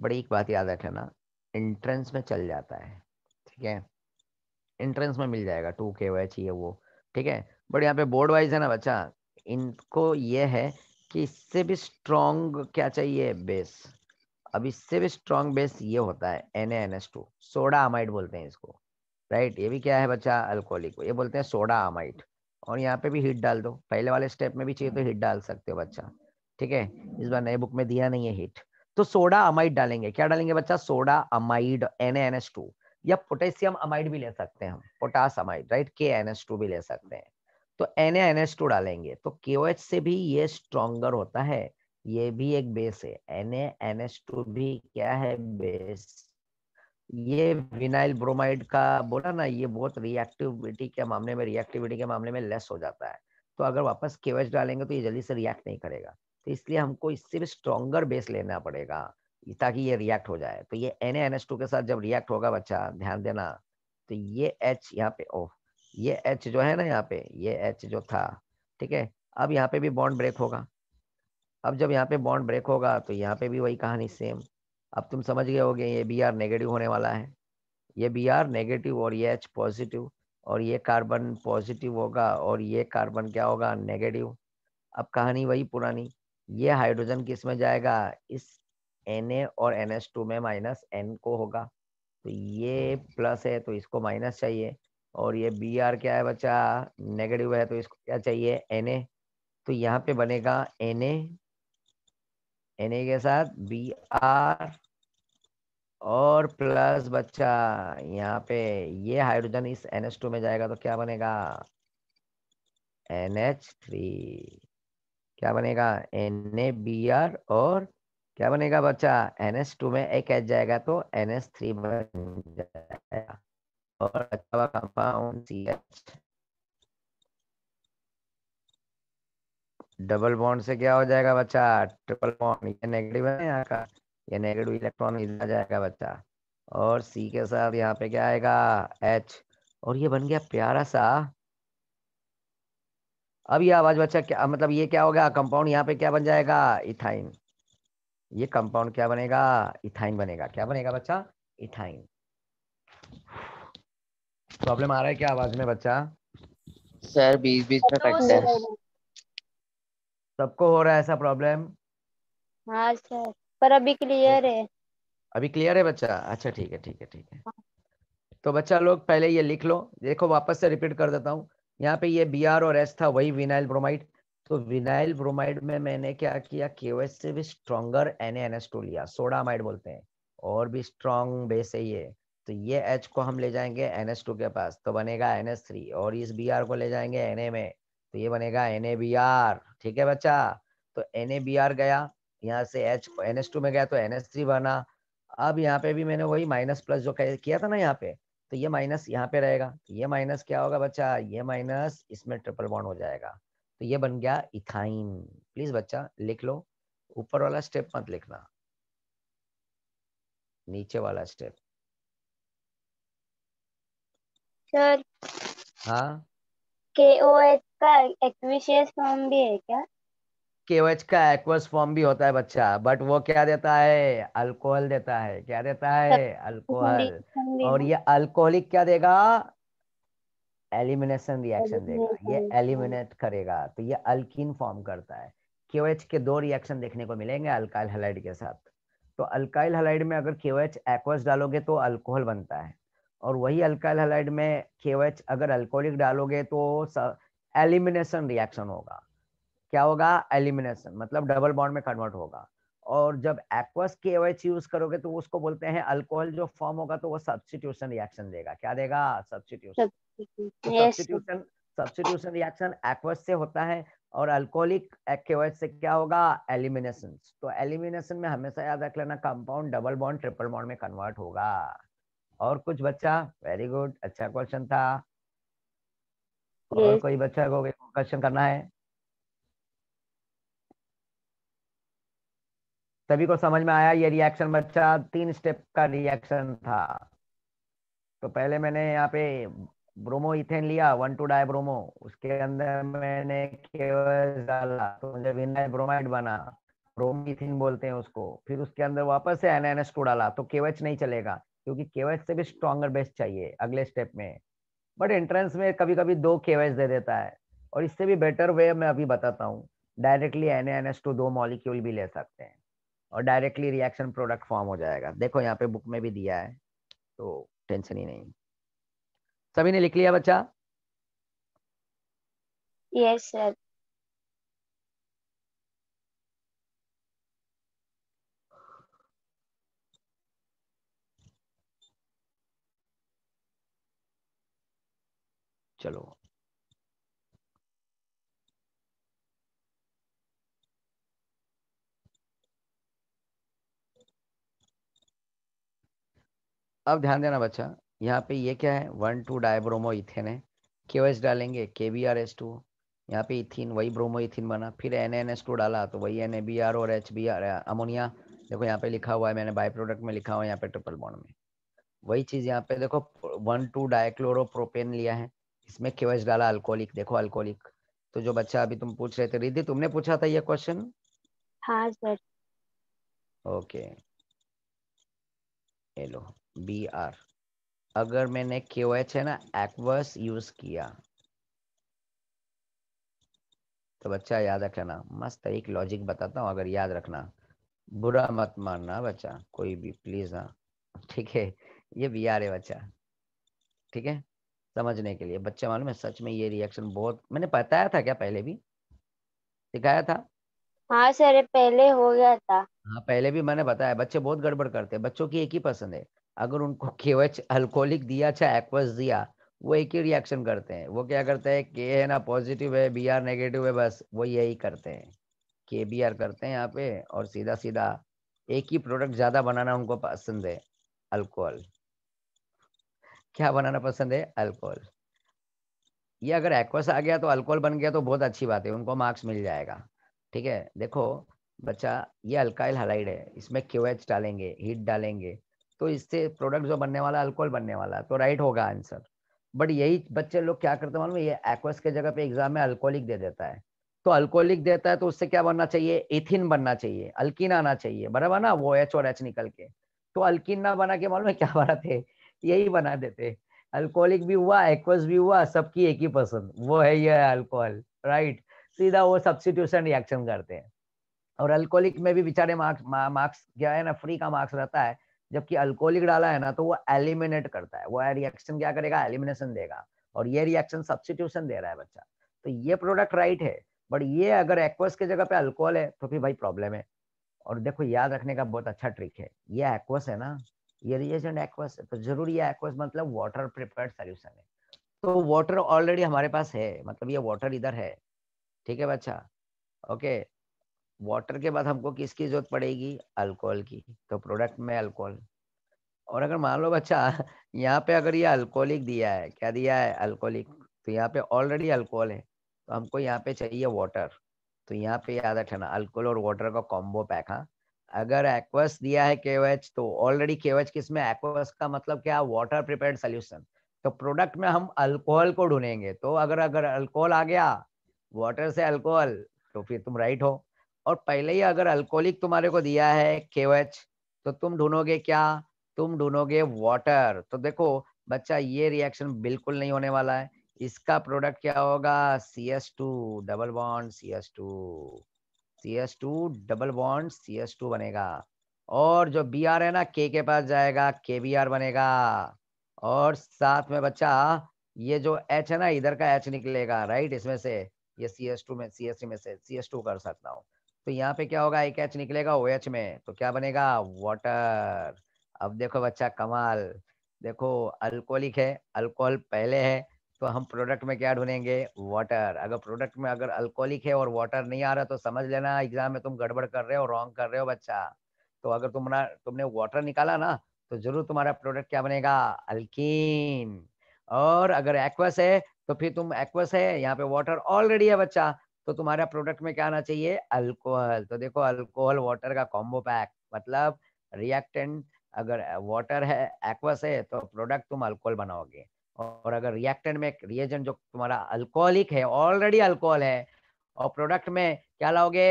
बड़ी एक बात याद रख लेना इंट्रेंस में चल जाता है ठीक है इंट्रेंस में मिल जाएगा टू के ओ एच ये वो ठीक है बट यहाँ पे बोर्ड वाइज है ना बच्चा इनको ये है कि इससे भी स्ट्रॉन्ग क्या चाहिए बेस अब इससे भी स्ट्रॉन्ग बेस ये होता है N S two soda amide बोलते हैं इसको राइट ये भी क्या है बच्चा अल्कोहलिक ये बोलते हैं सोडा अमाइड और यहाँ पे भी हिट डाल दो पहले वाले स्टेप में भी चाहिए तो हिट डाल सकते हो बच्चा ठीक है इस बार नए बुक में दिया नहीं है हिट तो सोडा अमाइड डालेंगे क्या डालेंगे बच्चा सोडा अमाइड एन टू या पोटेशियम अमाइड भी ले सकते हैं हम potash amide right K N S two भी ले सकते हैं तो एन एन एस टू डालेंगे तो के ओ एच से भी ये स्ट्रोंगर होता है ये भी एक बेस है एन एन एच टू भी क्या है बेस ये विनाइल ब्रोमाइड का बोला ना ये बहुत रिएक्टिविटी के मामले में रिएक्टिविटी के मामले में लेस हो जाता है तो अगर वापस केवच डालेंगे तो ये जल्दी से रिएक्ट नहीं करेगा तो इसलिए हमको इससे स्ट्रॉन्गर बेस लेना पड़ेगा ताकि ये रिएक्ट हो जाए तो ये एन एन एच टू के साथ जब रिएक्ट होगा बच्चा ध्यान देना तो ये एच यहाँ पे ओ ये एच जो है ना यहाँ पे ये एच जो था ठीक है अब यहाँ पे भी बॉन्ड ब्रेक होगा अब जब यहाँ पे बॉन्ड ब्रेक होगा तो यहाँ पे भी वही कहानी सेम अब तुम समझ गए होगे ये बी आर नेगेटिव होने वाला है ये बी आर नेगेटिव और ये एच पॉजिटिव और ये कार्बन पॉजिटिव होगा और ये कार्बन क्या होगा नेगेटिव अब कहानी वही पुरानी ये हाइड्रोजन किस में जाएगा इस एन ए और एन टू में माइनस एन को होगा तो ये प्लस है तो इसको माइनस चाहिए और ये बी आर क्या है बच्चा नेगेटिव है तो इसको क्या चाहिए एन ए तो यहाँ पे बनेगा एन ए एन ए के साथ बी आर और प्लस बच्चा यहाँ पे ये हाइड्रोजन इस एन एच टू में जाएगा तो क्या बनेगा एन एच थ्री क्या बनेगा एन ए बी आर और क्या बनेगा बच्चा एन एच टू में एक एच जाएगा तो एन एच थ्री बन जाएगा और अच्छा compound C H double bond से क्या हो जाएगा बच्चा ट्रिपल बॉन्ड ये नेगेटिव है यहाँ का ये नेगेटिव इलेक्ट्रॉन इधर आ जाएगा बच्चा और सी के साथ यहाँ पे क्या आएगा एच और ये बन गया प्यारा सा अब ये आवाज बच्चा क्या मतलब ये क्या होगा कंपाउंड यहाँ पे क्या बन जाएगा इथाइन ये कंपाउंड क्या बनेगा इथाइन बनेगा क्या बनेगा बच्चा इथाइन प्रॉब्लम आ रहा है क्या आवाज में बच्चा सर बीच बीच में कट है सबको हो रहा है ऐसा प्रॉब्लम हाँ सर पर अभी क्लियर है अभी क्लियर है बच्चा अच्छा ठीक है ठीक है ठीक है हाँ। तो बच्चा लोग पहले ये लिख लो देखो वापस से रिपीट कर देता हूँ यहाँ पे ये बी और एस था वही विनाइल ब्रोमाइड तो विनाइल ब्रोमाइड में मैंने क्या किया केवएस से भी स्ट्रॉन्गर एन टू लिया सोडामाइड बोलते हैं और भी स्ट्रॉन्ग बेस है ये तो ये एच को हम ले जाएंगे एन के पास तो बनेगा एन और इस बी को ले जाएंगे एन में तो ये बनेगा एन ए बी आर ठीक है बच्चा तो एन गया यहाँ से एच एन एस टू में गया तो एन एस थ्री बना अब यहाँ पे भी मैंने वही माइनस प्लस जो किया था ना यहाँ पे तो ये माइनस यहाँ पे रहेगा तो ये माइनस क्या होगा बच्चा ये माइनस इसमें ट्रिपल बॉन्ड हो जाएगा तो ये बन गया इथाइन प्लीज बच्चा लिख लो ऊपर वाला स्टेप मत लिखना नीचे वाला स्टेप सर हाँ का एक्विशियस फॉर्म भी है क्या केओएच का एक्वस फॉर्म भी होता है बच्चा बट वो क्या देता है अल्कोहल देता है क्या देता है अल्कोहल और ये अल्कोहलिक क्या देगा एलिमिनेशन रिएक्शन देगा ये एलिमिनेट करेगा तो ये अल्किन फॉर्म करता है केओएच के दो रिएक्शन देखने को मिलेंगे अल्काइल हेलाइड के साथ तो अल्काइल हेलाइड में अगर केओएच एक्वस डालोगे तो अल्कोहल बनता है और वही अल्काइल हेलाइड में केवच अगर अल्कोहलिक डालोगे तो एलिमिनेशन रिएक्शन होगा क्या होगा एलिमिनेशन मतलब डबल बॉन्ड में कन्वर्ट होगा और जब एक्वस के यूज करोगे तो उसको बोलते हैं अल्कोहल जो फॉर्म होगा तो वो सब्सटीट्यूशन रिएक्शन देगा क्या देगा substitution substitution substitution reaction aqueous से होता है और अल्कोहलिक एक्वेज से क्या होगा एलिमिनेशन तो एलिमिनेशन में हमेशा याद रख लेना compound double bond triple bond में कन्वर्ट होगा और कुछ बच्चा वेरी गुड अच्छा क्वेश्चन था yes. और कोई बच्चा को क्वेश्चन करना है सभी को समझ में आया ये रिएक्शन बच्चा तीन स्टेप का रिएक्शन था तो पहले मैंने यहाँ पे ब्रोमो इथेन लिया वन टू डाई ब्रोमो उसके अंदर मैंने डाला तो मुझे ब्रोमाइड बना इथेन बोलते हैं उसको फिर उसके अंदर वापस से एनएनएस को टू डाला तो केवच नहीं चलेगा क्योंकि केवाइस से भी स्ट्रॉगर बेस चाहिए अगले स्टेप में बट एंट्रेंस में कभी कभी दो के दे देता है और इससे भी बेटर वे मैं अभी बताता हूँ directly N N S two दो मॉलिक्यूल भी ले सकते हैं और डायरेक्टली रिएक्शन प्रोडक्ट फॉर्म हो जाएगा देखो यहाँ पे बुक में भी दिया है तो टेंशन ही नहीं सभी ने लिख लिया बच्चा यस yes, सर चलो अब ध्यान देना बच्चा यहाँ पे ये क्या है वन टू डायब्रोमो इथेन है क्यू एस डालेंगे के बी आर एस टू यहाँ पे इथिन वही ब्रोमो इथिन बना फिर एन एन एस टू डाला तो वही एन ए बी आर और एच बी आर अमोनिया देखो यहाँ पे लिखा हुआ है मैंने बाई प्रोडक्ट में लिखा हुआ है यहाँ पे ट्रिपल बॉन्ड में वही चीज यहाँ पे देखो वन टू डायक्लोरोप्रोपेन लिया है इसमें क्यों एच डाला अल्कोहलिक देखो अल्कोहलिक तो जो बच्चा अभी तुम पूछ रहे थे रिद्धि तुमने पूछा था ये क्वेश्चन हाँ सर ओके ये बी आर अगर मैंने क्यू एच है ना एक्वस यूज किया तो बच्चा याद रखना मस्त एक लॉजिक बताता हूँ अगर याद रखना बुरा मत मानना बच्चा कोई भी प्लीज ना ठीक है ये बी आर है बच्चा ठीक है समझने के लिए बच्चे मालूम है सच में ये रिएक्शन बहुत मैंने बताया था क्या पहले भी सिखाया था हाँ सर पहले हो गया था हाँ पहले भी मैंने बताया बच्चे बहुत गड़बड़ करते हैं बच्चों की एक ही पसंद है अगर उनको केवच अल्कोहलिक दिया चाहे एक्वस दिया वो एक ही रिएक्शन करते हैं वो क्या करते हैं के है ना पॉजिटिव है बी आर नेगेटिव है बस वो यही करते हैं के बी आर करते हैं यहाँ पे और सीधा सीधा एक ही प्रोडक्ट ज़्यादा बनाना उनको पसंद है अल्कोहल क्या बनाना पसंद है अल्कोहल ये अगर एक्वस आ गया तो अल्कोहल बन गया तो बहुत अच्छी बात है उनको मार्क्स मिल जाएगा ठीक है देखो बच्चा ये अल्काइल हलाइड है इसमें क्यू एच डालेंगे हीट डालेंगे तो इससे प्रोडक्ट जो बनने वाला अल्कोहल बनने वाला तो राइट होगा आंसर बट यही बच्चे लोग क्या करते मालूम ये एक्वस के जगह पे एग्जाम में अल्कोहलिक दे देता है तो अल्कोहलिक देता है तो उससे क्या बनना चाहिए एथिन बनना चाहिए अल्किन आना चाहिए बराबर ना वो एच और एच निकल के तो अल्किन ना बना के मालूम है क्या बनाते यही बना देते अल्कोहलिक भी हुआ एक्वस भी हुआ सबकी एक ही पसंद वो है यह अल्कोहल राइट सीधा वो सब्सिट्यूशन रिएक्शन करते हैं और अल्कोहलिक में भी बेचारे मार्क्स मार्क्स क्या है ना फ्री का मार्क्स रहता है जबकि अल्कोहलिक डाला है ना तो वो एलिमिनेट करता है वो रिएक्शन क्या करेगा एलिमिनेशन देगा और ये रिएक्शन सब्सिट्यूशन दे रहा है बच्चा तो ये प्रोडक्ट राइट है बट ये अगर एक्वस की जगह पे अल्कोहल है तो फिर भाई प्रॉब्लम है और देखो याद रखने का बहुत अच्छा ट्रिक है ये एक्वस है ना ये रिएजेंट एक्वस तो जरूरी है एक्वस मतलब वाटर प्रिपेयर्ड सॉल्यूशन है तो वाटर ऑलरेडी हमारे पास है मतलब ये वाटर इधर है ठीक है बच्चा ओके वाटर के बाद हमको किसकी जरूरत पड़ेगी अल्कोहल की तो प्रोडक्ट में अल्कोहल और अगर मान लो बच्चा यहाँ पे अगर ये अल्कोहलिक दिया है क्या दिया है अल्कोहलिक तो यहाँ पे ऑलरेडी अल्कोहल है तो हमको यहाँ पे चाहिए वाटर तो यहाँ पे याद रखना अल्कोहल और वाटर का कॉम्बो पैक हाँ अगर एक्वस दिया है केवेच तो ऑलरेडी केवेच किस में एक्वस का मतलब क्या वाटर प्रिपेयर्ड सोल्यूशन तो प्रोडक्ट में हम अल्कोहल को ढूंढेंगे तो अगर अगर अल्कोहल आ गया वाटर से अल्कोहल तो फिर तुम राइट हो और पहले ही अगर अल्कोहलिक तुम्हारे को दिया है केवेच तो तुम ढूंढोगे क्या तुम ढूंढोगे वाटर तो देखो बच्चा ये रिएक्शन बिल्कुल नहीं होने वाला है इसका प्रोडक्ट क्या होगा C S two double bond C S two C S two double bond C S two बनेगा और जो बी आर है ना के के पास जाएगा के बी आर बनेगा और साथ में बच्चा ये जो एच है ना इधर का एच निकलेगा राइट इसमें से ये सी एस टू में सी एस में से सी एस टू कर सकता हूँ तो यहाँ पे क्या होगा एक एच निकलेगा ओ एच में तो क्या बनेगा वाटर अब देखो बच्चा कमाल देखो अल्कोहलिक है अल्कोहल पहले है तो हम प्रोडक्ट में क्या ढूंढेंगे वाटर अगर प्रोडक्ट में अगर अल्कोहलिक है और वाटर नहीं आ रहा तो समझ लेना एग्जाम में तुम गड़बड़ कर रहे हो रॉन्ग कर रहे हो बच्चा तो अगर तुम तुमने वाटर निकाला ना तो जरूर तुम्हारा प्रोडक्ट क्या बनेगा अल्कीन और अगर एक्वस है तो फिर तुम एक्वस है यहाँ पे वाटर ऑलरेडी है बच्चा तो तुम्हारा प्रोडक्ट में क्या आना चाहिए अल्कोहल तो देखो अल्कोहल वाटर का कॉम्बो पैक मतलब रिएक्टेंट अगर वाटर है एक्वस है तो प्रोडक्ट तुम अल्कोहल बनाओगे और अगर रिएक्टेंट में रिएजेंट जो तुम्हारा अल्कोहलिक है ऑलरेडी अल्कोहल है और प्रोडक्ट में क्या लाओगे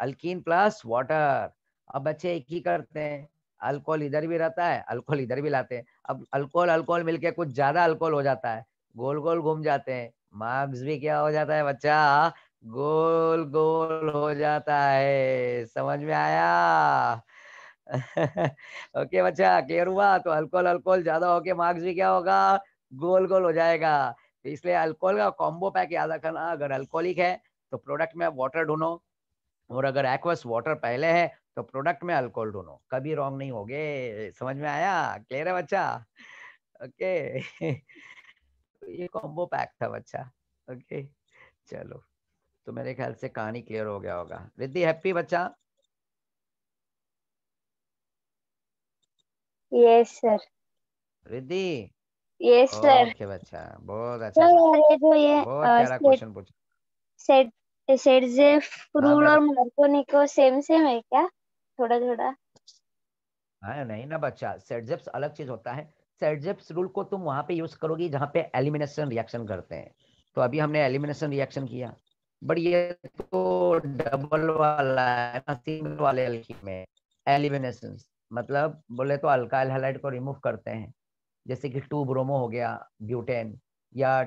अल्कीन प्लस वाटर अब बच्चे एक ही करते हैं अल्कोहल इधर भी रहता है अल्कोहल इधर भी लाते हैं अब अल्कोहल अल्कोहल मिलके कुछ ज्यादा अल्कोहल हो जाता है गोल गोल घूम जाते हैं मार्क्स भी क्या हो जाता है बच्चा गोल गोल हो जाता है समझ में आया ओके okay, बच्चा क्लियर हुआ तो अल्कोहल अल्कोहल ज्यादा होके मार्क्स भी क्या होगा गोल गोल हो जाएगा तो इसलिए अल्कोहल का कॉम्बो पैक याद रखना अगर अल्कोहलिक है तो प्रोडक्ट में वाटर ढूंढो और अगर एक्वस वाटर पहले है तो प्रोडक्ट में अल्कोहल ढूंढो कभी रॉन्ग नहीं होगे समझ में आया क्लियर है बच्चा ओके तो ये कॉम्बो पैक था बच्चा ओके चलो तो मेरे ख्याल से कहानी क्लियर हो गया होगा रिद्धि हैप्पी बच्चा yes sir Riddhi yes sir okay बच्चा बहुत अच्छा सर जो तो ये क्वेश्चन पूछा सेट सेट जे हाँ, रूल और मार्कोनिको सेम सेम है क्या थोड़ा थोड़ा हाँ नहीं ना बच्चा सेटजेप्स अलग चीज होता है सेटजेप्स रूल को तुम वहां पे यूज करोगी जहाँ पे एलिमिनेशन रिएक्शन करते हैं तो अभी हमने एलिमिनेशन रिएक्शन किया बट ये तो डबल वाला है ना सिंगल वाले में एलिमिनेशन मतलब बोले तो अल्काइल हैलाइड को रिमूव करते हैं जैसे कि टू ब्रोमो हो गया ब्यूटेन या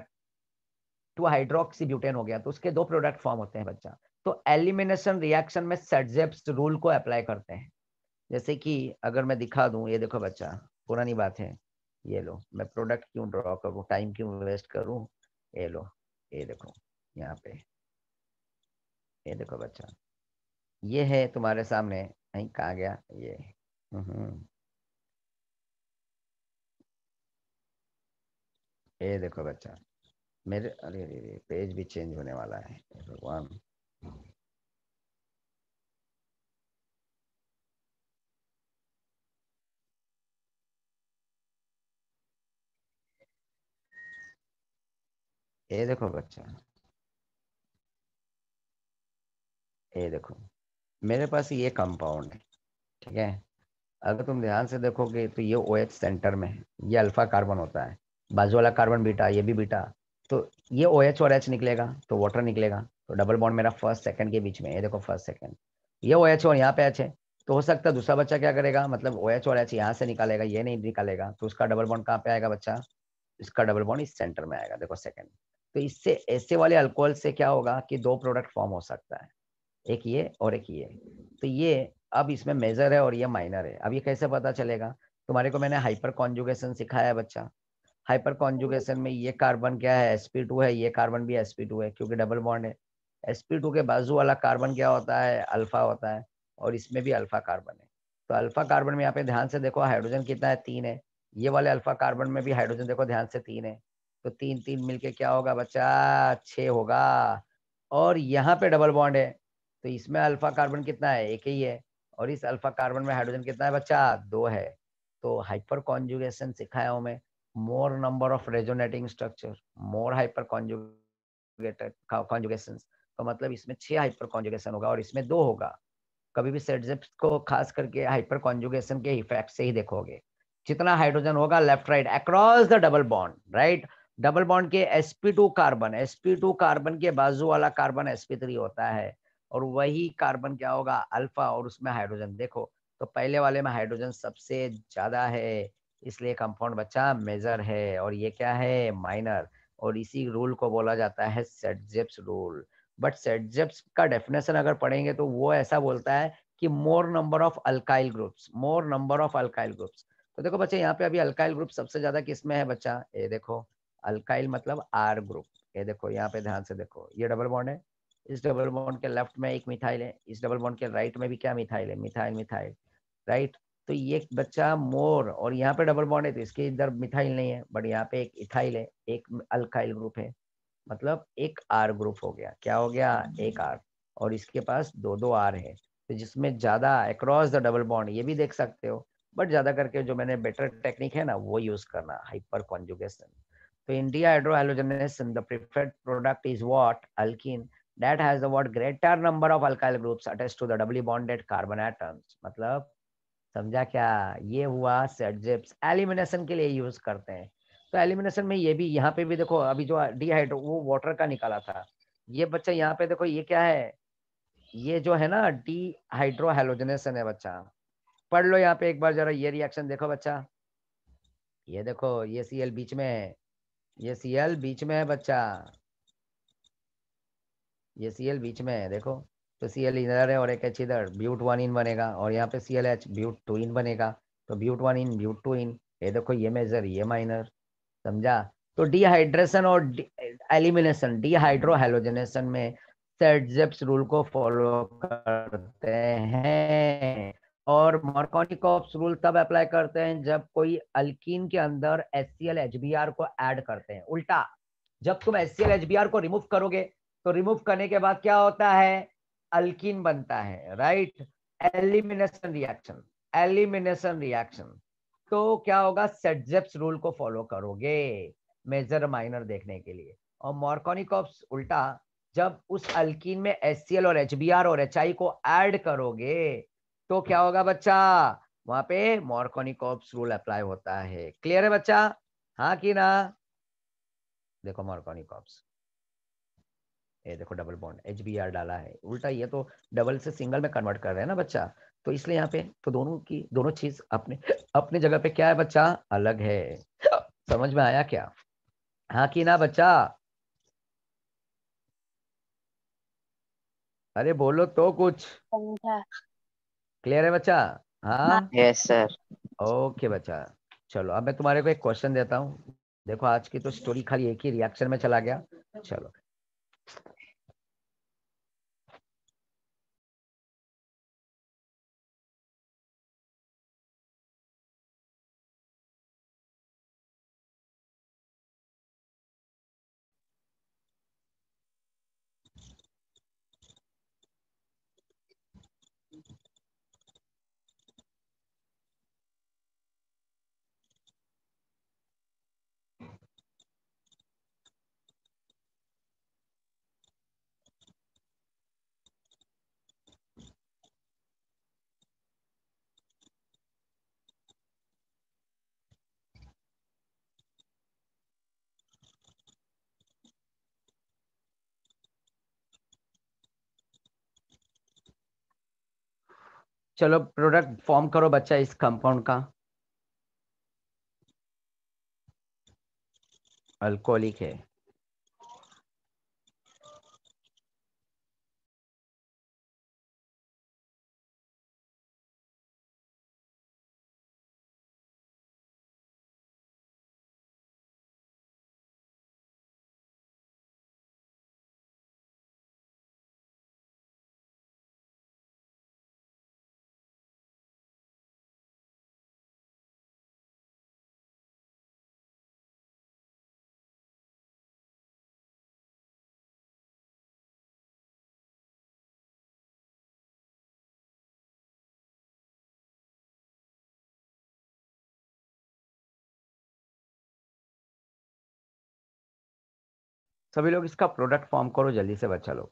टू हाइड्रोक्सी ब्यूटेन हो गया तो उसके दो प्रोडक्ट फॉर्म होते हैं बच्चा तो एलिमिनेशन रिएक्शन में सडजेप्स रूल को अप्लाई करते हैं जैसे कि अगर मैं दिखा दूं ये देखो बच्चा पुरानी बात है ये लो मैं प्रोडक्ट क्यों ड्रॉ करूँ टाइम क्यों वेस्ट करूं ये लो ये देखो यहाँ पे ये देखो बच्चा ये है तुम्हारे सामने कहा गया ये हम्म ये देखो बच्चा मेरे अरे अरे अरे पेज भी चेंज होने वाला है भगवान ये देखो बच्चा ये देखो मेरे पास ये कंपाउंड है ठीक है अगर तुम ध्यान से देखोगे तो ये ओ सेंटर में है ये अल्फा कार्बन होता है बाजू वाला कार्बन बीटा ये भी बीटा तो ये ओ एच और एच निकलेगा तो वाटर निकलेगा तो डबल बॉन्ड मेरा फर्स्ट सेकंड के बीच में ये देखो फर्स्ट सेकंड ये ओ एच और यहाँ पे एच है तो हो सकता है दूसरा बच्चा क्या करेगा मतलब ओ एच और एच यहाँ से निकालेगा ये नहीं निकालेगा तो उसका डबल बॉन्ड कहाँ पे आएगा बच्चा इसका डबल बॉन्ड इस सेंटर में आएगा देखो सेकंड तो इससे ऐसे वाले अल्कोहल से क्या होगा कि दो प्रोडक्ट फॉर्म हो सकता है एक ये और एक ये तो ये अब इसमें मेजर है और ये माइनर है अब ये कैसे पता चलेगा तुम्हारे को मैंने हाइपर कॉन्जुगेशन सिखाया है बच्चा हाइपर कॉन्जुगेशन में ये कार्बन क्या है टू है ये कार्बन भी टू है क्योंकि डबल बॉन्ड है टू के बाजू वाला कार्बन क्या होता है अल्फा होता है और इसमें भी अल्फा कार्बन है तो अल्फा कार्बन में यहाँ पे ध्यान से देखो हाइड्रोजन कितना है तीन है ये वाले अल्फा कार्बन में भी हाइड्रोजन देखो ध्यान से तीन है तो तीन तीन मिलके क्या होगा बच्चा छः होगा और यहाँ पे डबल बॉन्ड है तो इसमें अल्फा कार्बन कितना है एक ही है और इस अल्फा कार्बन में हाइड्रोजन कितना है बच्चा दो है तो हाइपर कॉन्जुगेशन सिखाया हूँ मैं more number of resonating structure, more hyperconjugated conjugations. तो मतलब इसमें छह हाइपर कॉन्जुगेशन होगा और इसमें दो होगा कभी भी सेटजिप्स को खास करके हाइपर कॉन्जुगेशन के इफेक्ट से ही देखोगे जितना हाइड्रोजन होगा left right across the double bond right double bond के sp2 कार्बन sp2 कार्बन के बाजू वाला कार्बन sp3 होता है और वही कार्बन क्या होगा अल्फा और उसमें हाइड्रोजन देखो तो पहले वाले में हाइड्रोजन सबसे ज्यादा है इसलिए कंपाउंड बच्चा मेजर है और ये क्या है माइनर और इसी रूल को बोला जाता है सेटजेप्स रूल बट सेटजेप्स का डेफिनेशन अगर पढ़ेंगे तो वो ऐसा बोलता है कि more number of alkyl groups more number of alkyl groups तो देखो बच्चे यहाँ पे अभी अल्काइल ग्रुप सबसे ज्यादा किस में है बच्चा ये देखो अल्काइल मतलब आर ग्रुप ये देखो यहाँ पे ध्यान से देखो ये डबल बॉन्ड है इस डबल बॉन्ड के लेफ्ट में एक मिथाइल है इस डबल बॉन्ड के राइट में भी क्या मिथाइल है मिथाइल मिथाइल राइट तो ये बच्चा मोर और यहाँ पे डबल बॉन्ड है तो इसके इधर मिथाइल नहीं है बट यहाँ पे एक इथाइल है एक अल्काइल ग्रुप है मतलब एक आर ग्रुप हो गया क्या हो गया एक आर और इसके पास दो दो आर है तो जिसमें ज्यादा अक्रॉस द डबल बॉन्ड ये भी देख सकते हो बट ज्यादा करके जो मैंने बेटर टेक्निक है ना वो यूज करना हाइपर कॉन्जुगेशन तो इंडिया hydrohalogenation the preferred product is what alkene that has what greater number of alkyl groups groups to the doubly bonded carbon atoms मतलब समझा क्या ये हुआ सेटजेप्स एलिमिनेशन के लिए यूज करते हैं तो एलिमिनेशन में ये भी यहाँ पे भी देखो अभी जो डिहाइड्रो वो वाटर का निकाला था ये बच्चा यहाँ पे देखो ये क्या है ये जो है ना डिहाइड्रोहेलोजनेशन है बच्चा पढ़ लो यहाँ पे एक बार जरा ये रिएक्शन देखो बच्चा ये देखो ये सीएल बीच में है ये एल बीच में है बच्चा ये एल बीच में है देखो तो सी एल इधर है और एक एच इधर ब्यूट वन इन बनेगा और यहाँ पे C L H but two ene बनेगा तो ब्यूट वन इन ब्यूट टू इन ये देखो ये मेजर ये माइनर समझा तो डिहाइड्रेशन और एलिमिनेशन डिहाइड्रोहेलोजनेशन में सेट्स रूल को फॉलो करते हैं और मार्कोनिकॉप्स रूल तब अप्लाई करते हैं जब कोई अल्किन के अंदर S C L H B R को एड करते हैं उल्टा जब तुम S C L H B R को रिमूव करोगे तो रिमूव करने के बाद क्या होता है अल्किन बनता है right elimination reaction elimination reaction तो क्या होगा सेटजेप्स रूल को फॉलो करोगे मेजर माइनर देखने के लिए और मॉर्कोनिकॉप्स उल्टा जब उस अल्किन में एस और एच और एच को ऐड करोगे तो क्या होगा बच्चा वहां पे मॉर्कोनिकॉप्स रूल अप्लाई होता है क्लियर है बच्चा हाँ कि ना देखो मॉर्कोनिकॉप्स ये देखो double bond H B R डाला है उल्टा ये तो डबल से सिंगल में कन्वर्ट कर रहे हैं ना बच्चा तो इसलिए यहाँ पे तो दोनों की दोनों चीज अपने अपने जगह पे क्या है बच्चा अलग है समझ में आया क्या हाँ कि ना बच्चा अरे बोलो तो कुछ क्लियर है बच्चा हाँ सर हाँ। ओके बच्चा चलो अब मैं तुम्हारे को एक क्वेश्चन देता हूँ देखो आज की तो स्टोरी खाली एक ही रिएक्शन में चला गया चलो चलो प्रोडक्ट फॉर्म करो बच्चा इस कंपाउंड का अल्कोहलिक है सभी लोग इसका प्रोडक्ट फॉर्म करो जल्दी से बच्चा लोग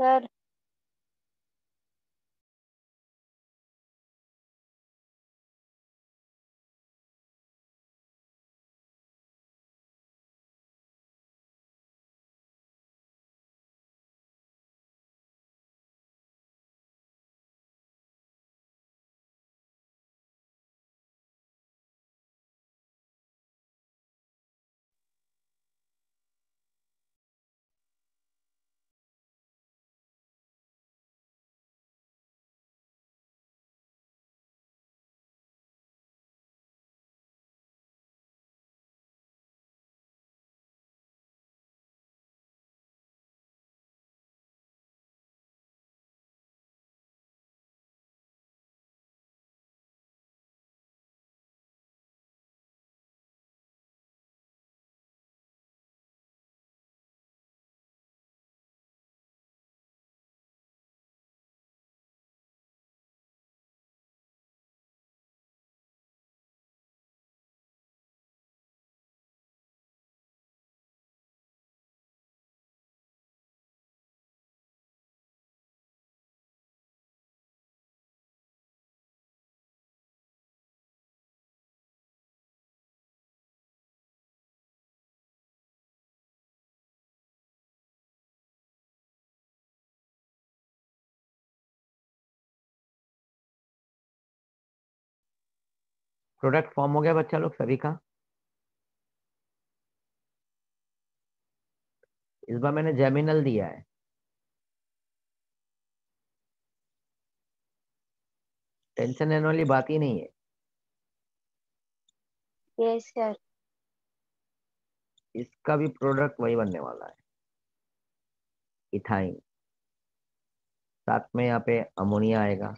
said प्रोडक्ट फॉर्म हो गया बच्चा लोग सभी का इस बार मैंने जेमिनल दिया है टेंशन लेने वाली बात ही नहीं है यस सर इसका भी प्रोडक्ट वही बनने वाला है इथाइन साथ में यहाँ पे अमोनिया आएगा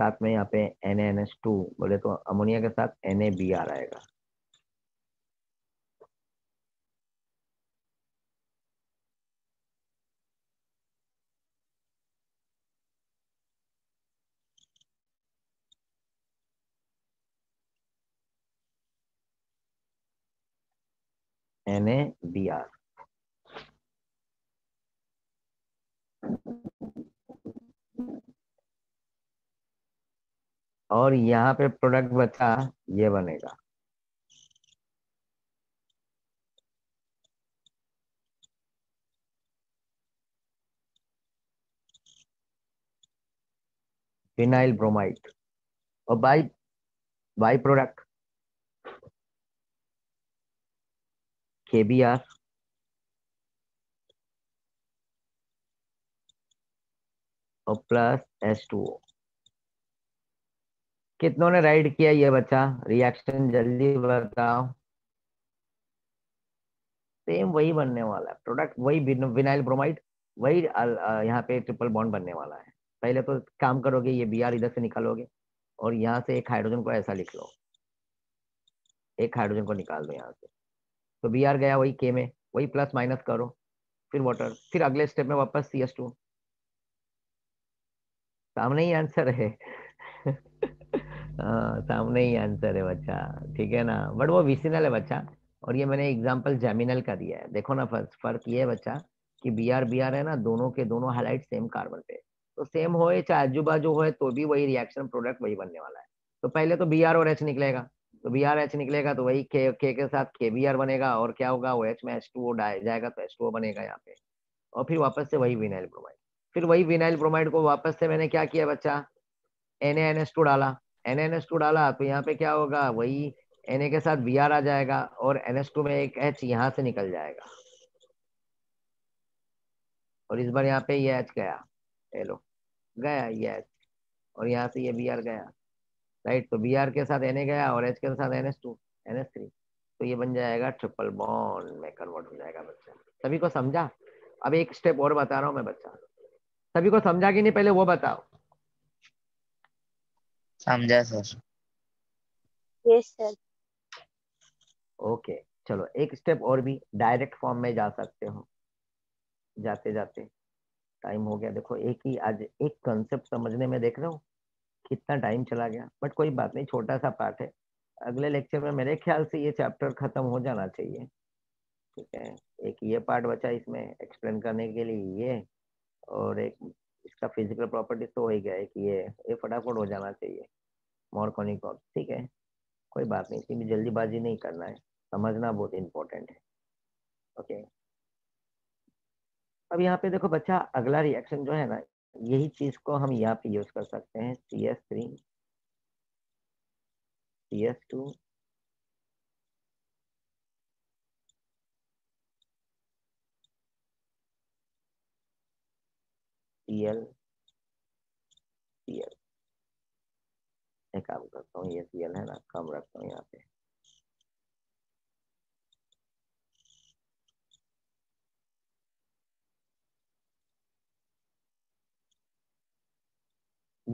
साथ में यहाँ पे एन एन एस टू बोले तो अमोनिया के साथ एन ए बी आर आएगा एन ए बी आर और यहाँ पे प्रोडक्ट बता ये बनेगा फिनाइल ब्रोमाइड और बाई बाई प्रोडक्ट के बी आर और प्लस एस टू ओ कितनों ने राइड किया ये बच्चा रिएक्शन जल्दी बताओ सेम वही बनने वाला है प्रोडक्ट वही विनाइल ब्रोमाइड वही यहाँ पे ट्रिपल बॉन्ड बनने वाला है पहले तो काम करोगे ये बी इधर से निकालोगे और यहाँ से एक हाइड्रोजन को ऐसा लिख लो एक हाइड्रोजन को निकाल दो यहाँ से तो बी गया वही के में वही प्लस माइनस करो फिर वाटर फिर अगले स्टेप में वापस सी एस टू सामने ही आंसर है सामने ही आंसर है बच्चा ठीक है ना बट वो विसिनल है बच्चा और ये मैंने एग्जाम्पल जेमिनल का दिया है देखो ना फर्स्ट फर्क ये है बच्चा कि बी आर बी आर है ना दोनों के दोनों हाईलाइट सेम कार्बन पे तो सेम हो चाहे आजू बाजू हो तो भी वही रिएक्शन प्रोडक्ट वही बनने वाला है तो पहले तो बी आर और एच निकलेगा तो बी आर एच निकलेगा तो वही के के के साथ के बी आर बनेगा और क्या होगा वो एच में एच टू ओ जाएगा तो एच टू ओ बनेगा यहाँ पे और फिर वापस से वही विनाइल ब्रोमाइड फिर वही विनाइल ब्रोमाइड को वापस से मैंने क्या किया बच्चा एन एन एस टू डाला एन एन एस टू डाला तो यहाँ पे क्या होगा वही एन ए के साथ बी आर आ जाएगा और एन एस टू में एक एच यहाँ से निकल जाएगा और इस बार यहाँ पे ये एच गया हेलो गया ये एच और यहाँ से ये बी आर गया राइट तो बी आर के साथ एन ए गया और एच के साथ N S two N S three तो ये बन जाएगा ट्रिपल बॉन्ड में कन्वर्ट हो जाएगा बच्चा सभी को समझा अब एक स्टेप और बता रहा हूँ मैं बच्चा सभी को समझा कि नहीं पहले वो बताओ समझा सर यस सर ओके चलो एक स्टेप और भी डायरेक्ट फॉर्म में जा सकते हो जाते जाते टाइम हो गया देखो एक ही आज एक कंसेप्ट समझने में देख रहे हो कितना टाइम चला गया बट कोई बात नहीं छोटा सा पार्ट है अगले लेक्चर में मेरे ख्याल से ये चैप्टर खत्म हो जाना चाहिए ठीक है एक ये पार्ट बचा इसमें एक्सप्लेन करने के लिए ये और एक इसका फिजिकल प्रॉपर्टी तो हो ही गया है कि ये ये फटाफट हो जाना चाहिए मोर ठीक है कोई बात नहीं इसमें जल्दीबाजी नहीं करना है समझना बहुत इम्पोर्टेंट है ओके अब यहाँ पे देखो बच्चा अगला रिएक्शन जो है ना यही चीज को हम यहाँ पे यूज कर सकते हैं C S three C S two CL CL मैं काम करता हूँ ये सीएल है ना कम रखता हूँ यहाँ पे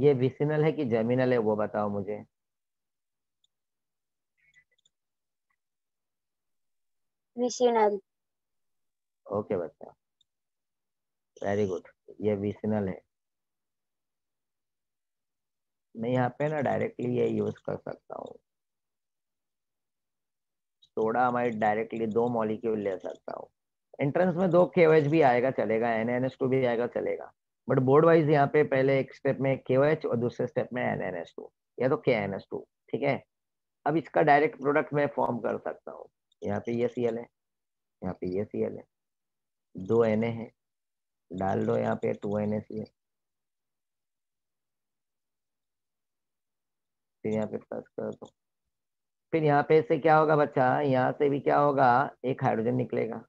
ये विसिनल है कि जर्मिनल है वो बताओ मुझे विसिनल ओके बच्चा वेरी गुड ये विसनल है मैं यहाँ पे ना डायरेक्टली ये यूज कर सकता हूँ सोडा हमारी डायरेक्टली दो मॉलिक्यूल ले सकता हूँ एंट्रेंस में दो के भी आएगा चलेगा एन एन भी आएगा चलेगा बट बोर्ड वाइज यहाँ पे पहले एक स्टेप में के और दूसरे स्टेप में एन एन एस टू या तो के एन एस टू ठीक है अब इसका डायरेक्ट प्रोडक्ट मैं फॉर्म कर सकता हूँ यहाँ पे ये सी एल है यहाँ पे ये सी एल है दो एन ए है डाल दो यहाँ पे टू एन एस फिर यहाँ पे प्लस कर दो फिर यहाँ पे से क्या होगा बच्चा यहाँ से भी क्या होगा एक हाइड्रोजन निकलेगा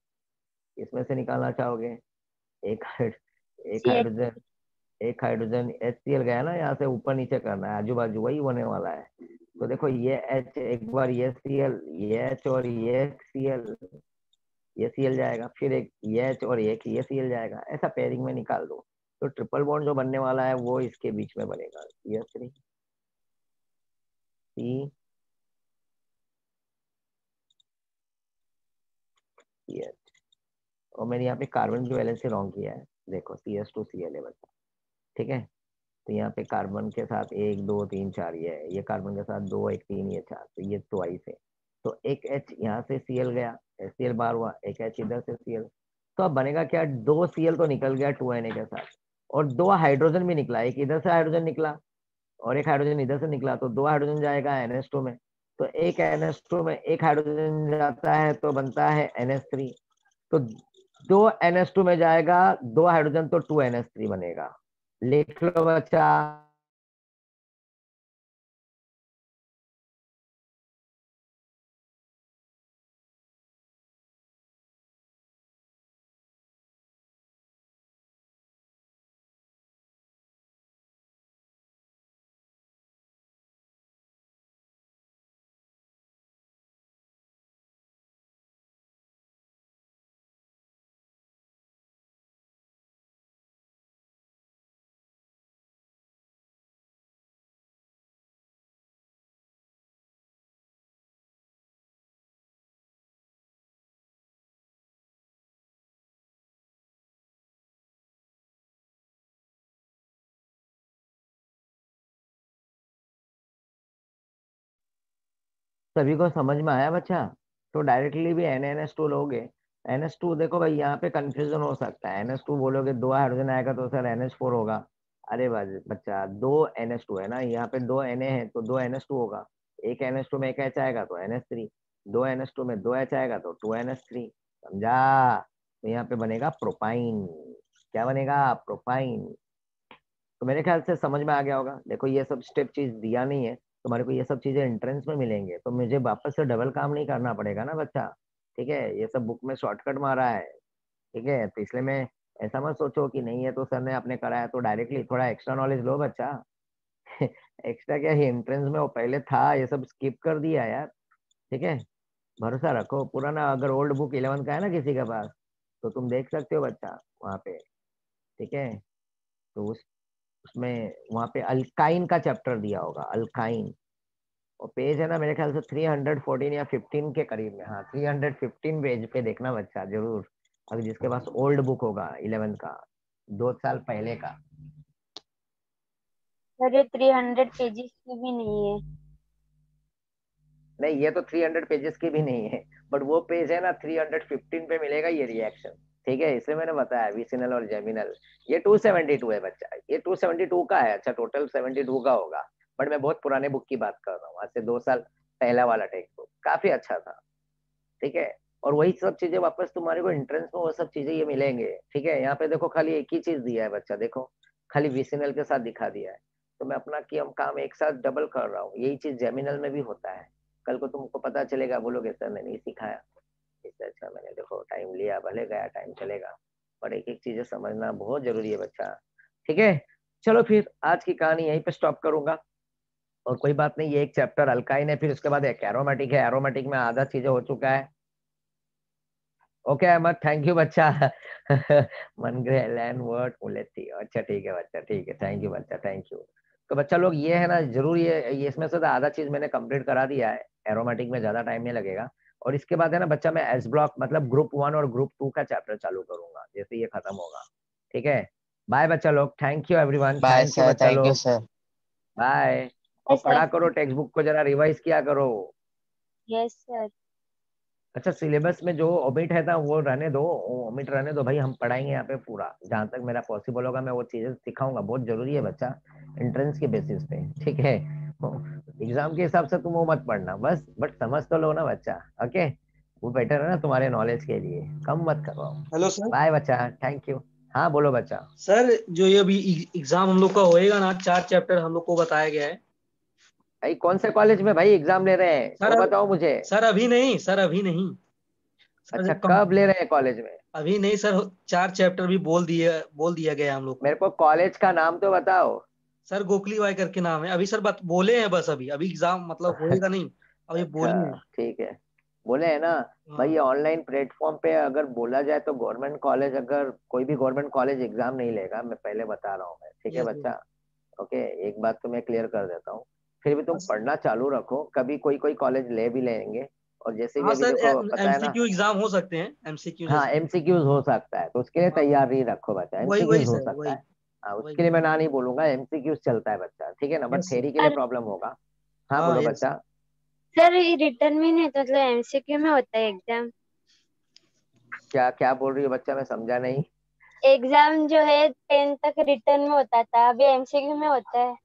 इसमें से निकालना चाहोगे एक एक हाइड्रोजन एक हाइड्रोजन एच सी एल गया ना यहाँ से ऊपर नीचे करना है आजू बाजू वही होने वाला है तो देखो ये एच एक बार ये सी एल ये एच और ये सी एल ये सी एल जाएगा फिर एक ये एच और एक ये सी एल जाएगा ऐसा पेयरिंग में निकाल दो तो ट्रिपल बॉन्ड जो बनने वाला है वो इसके बीच में बनेगा ये थ्री सी और मैंने यहाँ पे कार्बन की वैलेंस रॉन्ग किया है देखो C S two C L A बचा ठीक है तो यहाँ पे कार्बन के साथ एक दो तीन चार ये है ये कार्बन के साथ दो एक तीन ये चार तो ये ट्वाइस है तो एक एच यहाँ से सी एल गया सी एल बार हुआ एक एच इधर से सी तो अब बनेगा क्या दो सी तो निकल गया टू एन के साथ और दो हाइड्रोजन भी निकला एक इधर से हाइड्रोजन निकला और एक हाइड्रोजन इधर से निकला तो दो हाइड्रोजन जाएगा एन में तो एक एन में एक हाइड्रोजन जाता है तो बनता है एन तो दो एन में जाएगा दो हाइड्रोजन तो टू एन बनेगा लिख लो बच्चा सभी को समझ में आया बच्चा तो डायरेक्टली भी एन एन एस टू लोगे एन एस टू देखो भाई यहाँ पे कंफ्यूजन हो सकता है एन एस टू बोलोगे दो हाइड्रोजन आएगा तो सर एन एस फोर होगा अरे बच्चा दो एन एस टू है ना यहाँ पे दो एन ए है तो दो एन एस टू होगा एक एन एस टू में एक एच आएगा तो एन एस थ्री दो एन एस टू में दो एच आएगा तो टू एन एस थ्री समझा तो यहाँ पे बनेगा प्रोपाइन क्या बनेगा प्रोपाइन तो मेरे ख्याल से समझ में आ गया होगा देखो ये सब स्टेप चीज दिया नहीं है तुम्हारे को ये सब चीजें एंट्रेंस में मिलेंगे तो मुझे वापस से डबल काम नहीं करना पड़ेगा ना बच्चा ठीक है ये सब बुक में शॉर्टकट मारा है ठीक है तो इसलिए मैं ऐसा मत सोचो कि नहीं है तो सर ने आपने कराया तो डायरेक्टली थोड़ा एक्स्ट्रा नॉलेज लो बच्चा एक्स्ट्रा क्या है एंट्रेंस में वो पहले था ये सब स्किप कर दिया यार ठीक है भरोसा रखो पुराना अगर ओल्ड बुक इलेवन का है ना किसी के पास तो तुम देख सकते हो बच्चा वहाँ पे ठीक है तो उस उसमें वहां पे अल्काइन का चैप्टर दिया होगा अल्काइन और पेज है ना मेरे ख्याल से 314 या 15 के करीब में हाँ 315 पेज पे देखना बच्चा जरूर अगर जिसके पास ओल्ड बुक होगा इलेवन का दो साल पहले का अरे 300 पेजेस की भी नहीं है नहीं ये तो 300 पेजेस की भी नहीं है बट वो पेज है ना 315 पे मिलेगा ये रिएक्शन ठीक है इसलिए मैंने बताया विसिनल और जेमिनल ये 272 अच्छा। है बच्चा ये 272 का है अच्छा टोटल 72 का होगा बट मैं बहुत पुराने बुक की बात कर रहा हूँ आज से दो साल पहला वाला टेक्स्ट बुक काफी अच्छा था ठीक है और वही सब चीजें वापस तुम्हारे को एंट्रेंस में वो सब चीजें ये मिलेंगे ठीक है यहाँ पे देखो खाली एक ही चीज दिया है बच्चा देखो खाली विसिनल के साथ दिखा दिया है तो मैं अपना की हम काम एक साथ डबल कर रहा हूँ यही चीज जेमिनल में भी होता है कल को तुमको पता चलेगा बोलोगे सर मैंने सिखाया रिसर्च अच्छा मैंने देखो टाइम लिया भले गया टाइम चलेगा पर एक एक चीजें समझना बहुत जरूरी है बच्चा ठीक है चलो फिर आज की कहानी यहीं पे स्टॉप करूंगा और कोई बात नहीं ये एक चैप्टर अल्काइन है फिर उसके बाद एक एरोमेटिक है एरोमेटिक में आधा चीजें हो चुका है ओके अहमद थैंक यू बच्चा ग्रह लैंड वर्ड उलेती अच्छा ठीक है बच्चा ठीक है थैंक यू बच्चा थैंक यू तो बच्चा लोग ये है ना जरूर है ये इसमें से तो आधा चीज मैंने कंप्लीट करा दिया है एरोमेटिक में ज्यादा टाइम नहीं लगेगा और इसके बाद है ना बच्चा मैं एस ब्लॉक मतलब ग्रुप वन और ग्रुप टू का चैप्टर चालू करूंगा जैसे ये खत्म होगा ठीक है बाय बच्चा लोग thank you everyone bye bye और पढ़ा करो टेक्स्ट बुक को जरा रिवाइज किया करो यस सर अच्छा सिलेबस में जो ओमिट है था वो रहने दो ओमिट रहने दो भाई हम पढ़ाएंगे यहाँ पे पूरा जहाँ तक मेरा पॉसिबल होगा मैं वो चीज़ें सिखाऊंगा बहुत जरूरी है बच्चा एंट्रेंस के बेसिस पे ठीक है एग्जाम के हिसाब से तुम वो मत पढ़ना बस बट समझ तो लो ना बच्चा ओके वो बेटर है ना तुम्हारे नॉलेज के लिए कम मत करो हेलो सर बाय बच्चा थैंक यू हाँ बोलो बच्चा सर जो ये अभी एग्जाम e-, हम लोग का होएगा ना चार चैप्टर हम लोग को बताया गया है भाई कौन से कॉलेज में भाई एग्जाम ले रहे हैं सर तो बताओ मुझे सर अभी नहीं सर अभी नहीं अच्छा कब ले रहे हैं कॉलेज में अभी नहीं सर चार चैप्टर भी बोल दिया बोल दिया गया हम लोग मेरे को कॉलेज का नाम तो बताओ सर गोखली वाई करके नाम है अभी सर बत, बोले हैं बस अभी अभी एग्जाम मतलब होगा नहीं अभी अच्छा, बोले ठीक है बोले है ना हाँ। भाई ऑनलाइन प्लेटफॉर्म पे अगर बोला जाए तो गवर्नमेंट कॉलेज अगर कोई भी गवर्नमेंट कॉलेज एग्जाम नहीं लेगा मैं पहले बता रहा हूँ ठीक है बच्चा ओके एक बात तो मैं क्लियर कर देता हूँ फिर भी तुम पढ़ना चालू रखो कभी कोई कोई कॉलेज ले भी लेंगे और जैसे हाँ, सर, पता है ना एग्जाम हो सकते हैं एमसीक्यू हाँ एमसीक्यूज हो सकता है तो उसके लिए हाँ। तैयारी रखो बच्चा एमसीक्यूज हो सकता है हाँ उसके लिए मैं ना नहीं बोलूंगा एमसीक्यूज चलता है बच्चा ठीक है ना बट थेरी के लिए प्रॉब्लम होगा हाँ, हाँ बोलो बच्चा सर ये रिटर्न में नहीं तो मतलब एमसीक्यू में होता है एग्जाम क्या क्या बोल रही हो बच्चा मैं समझा नहीं एग्जाम जो है टेन तक रिटर्न में होता था अभी एमसीक्यू में होता है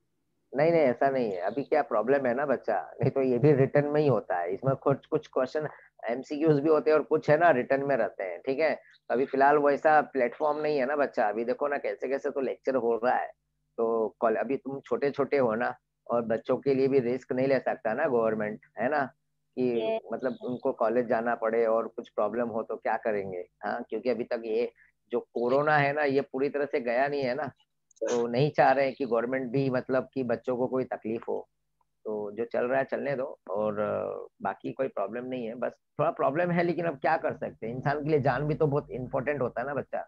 नहीं नहीं ऐसा नहीं है अभी क्या प्रॉब्लम है ना बच्चा नहीं तो ये भी रिटर्न में ही होता है इसमें कुछ कुछ क्वेश्चन एमसीक्यूज भी होते हैं और कुछ है ना रिटर्न में रहते हैं ठीक है तो अभी फिलहाल वैसा प्लेटफॉर्म नहीं है ना बच्चा अभी देखो ना कैसे कैसे तो लेक्चर हो रहा है तो अभी तुम छोटे छोटे हो ना और बच्चों के लिए भी रिस्क नहीं ले सकता ना गवर्नमेंट है ना कि मतलब उनको कॉलेज जाना पड़े और कुछ प्रॉब्लम हो तो क्या करेंगे हाँ क्योंकि अभी तक ये जो कोरोना है ना ये पूरी तरह से गया नहीं है ना तो नहीं चाह रहे हैं कि गवर्नमेंट भी मतलब कि बच्चों को कोई तकलीफ हो तो जो चल रहा है चलने दो और बाकी कोई प्रॉब्लम नहीं है बस थोड़ा प्रॉब्लम है लेकिन अब क्या कर सकते हैं इंसान के लिए जान भी तो बहुत इम्पोर्टेंट होता है ना बच्चा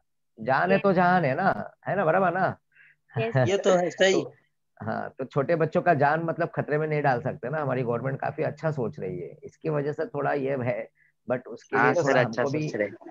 जान है तो जान है ना है ना बराबर ना ये तो है सही तो, हाँ तो छोटे बच्चों का जान मतलब खतरे में नहीं डाल सकते ना हमारी गवर्नमेंट काफी अच्छा सोच रही है इसकी वजह से थोड़ा ये है बट उसके हाँ, लिए थोड़ा अच्छा भी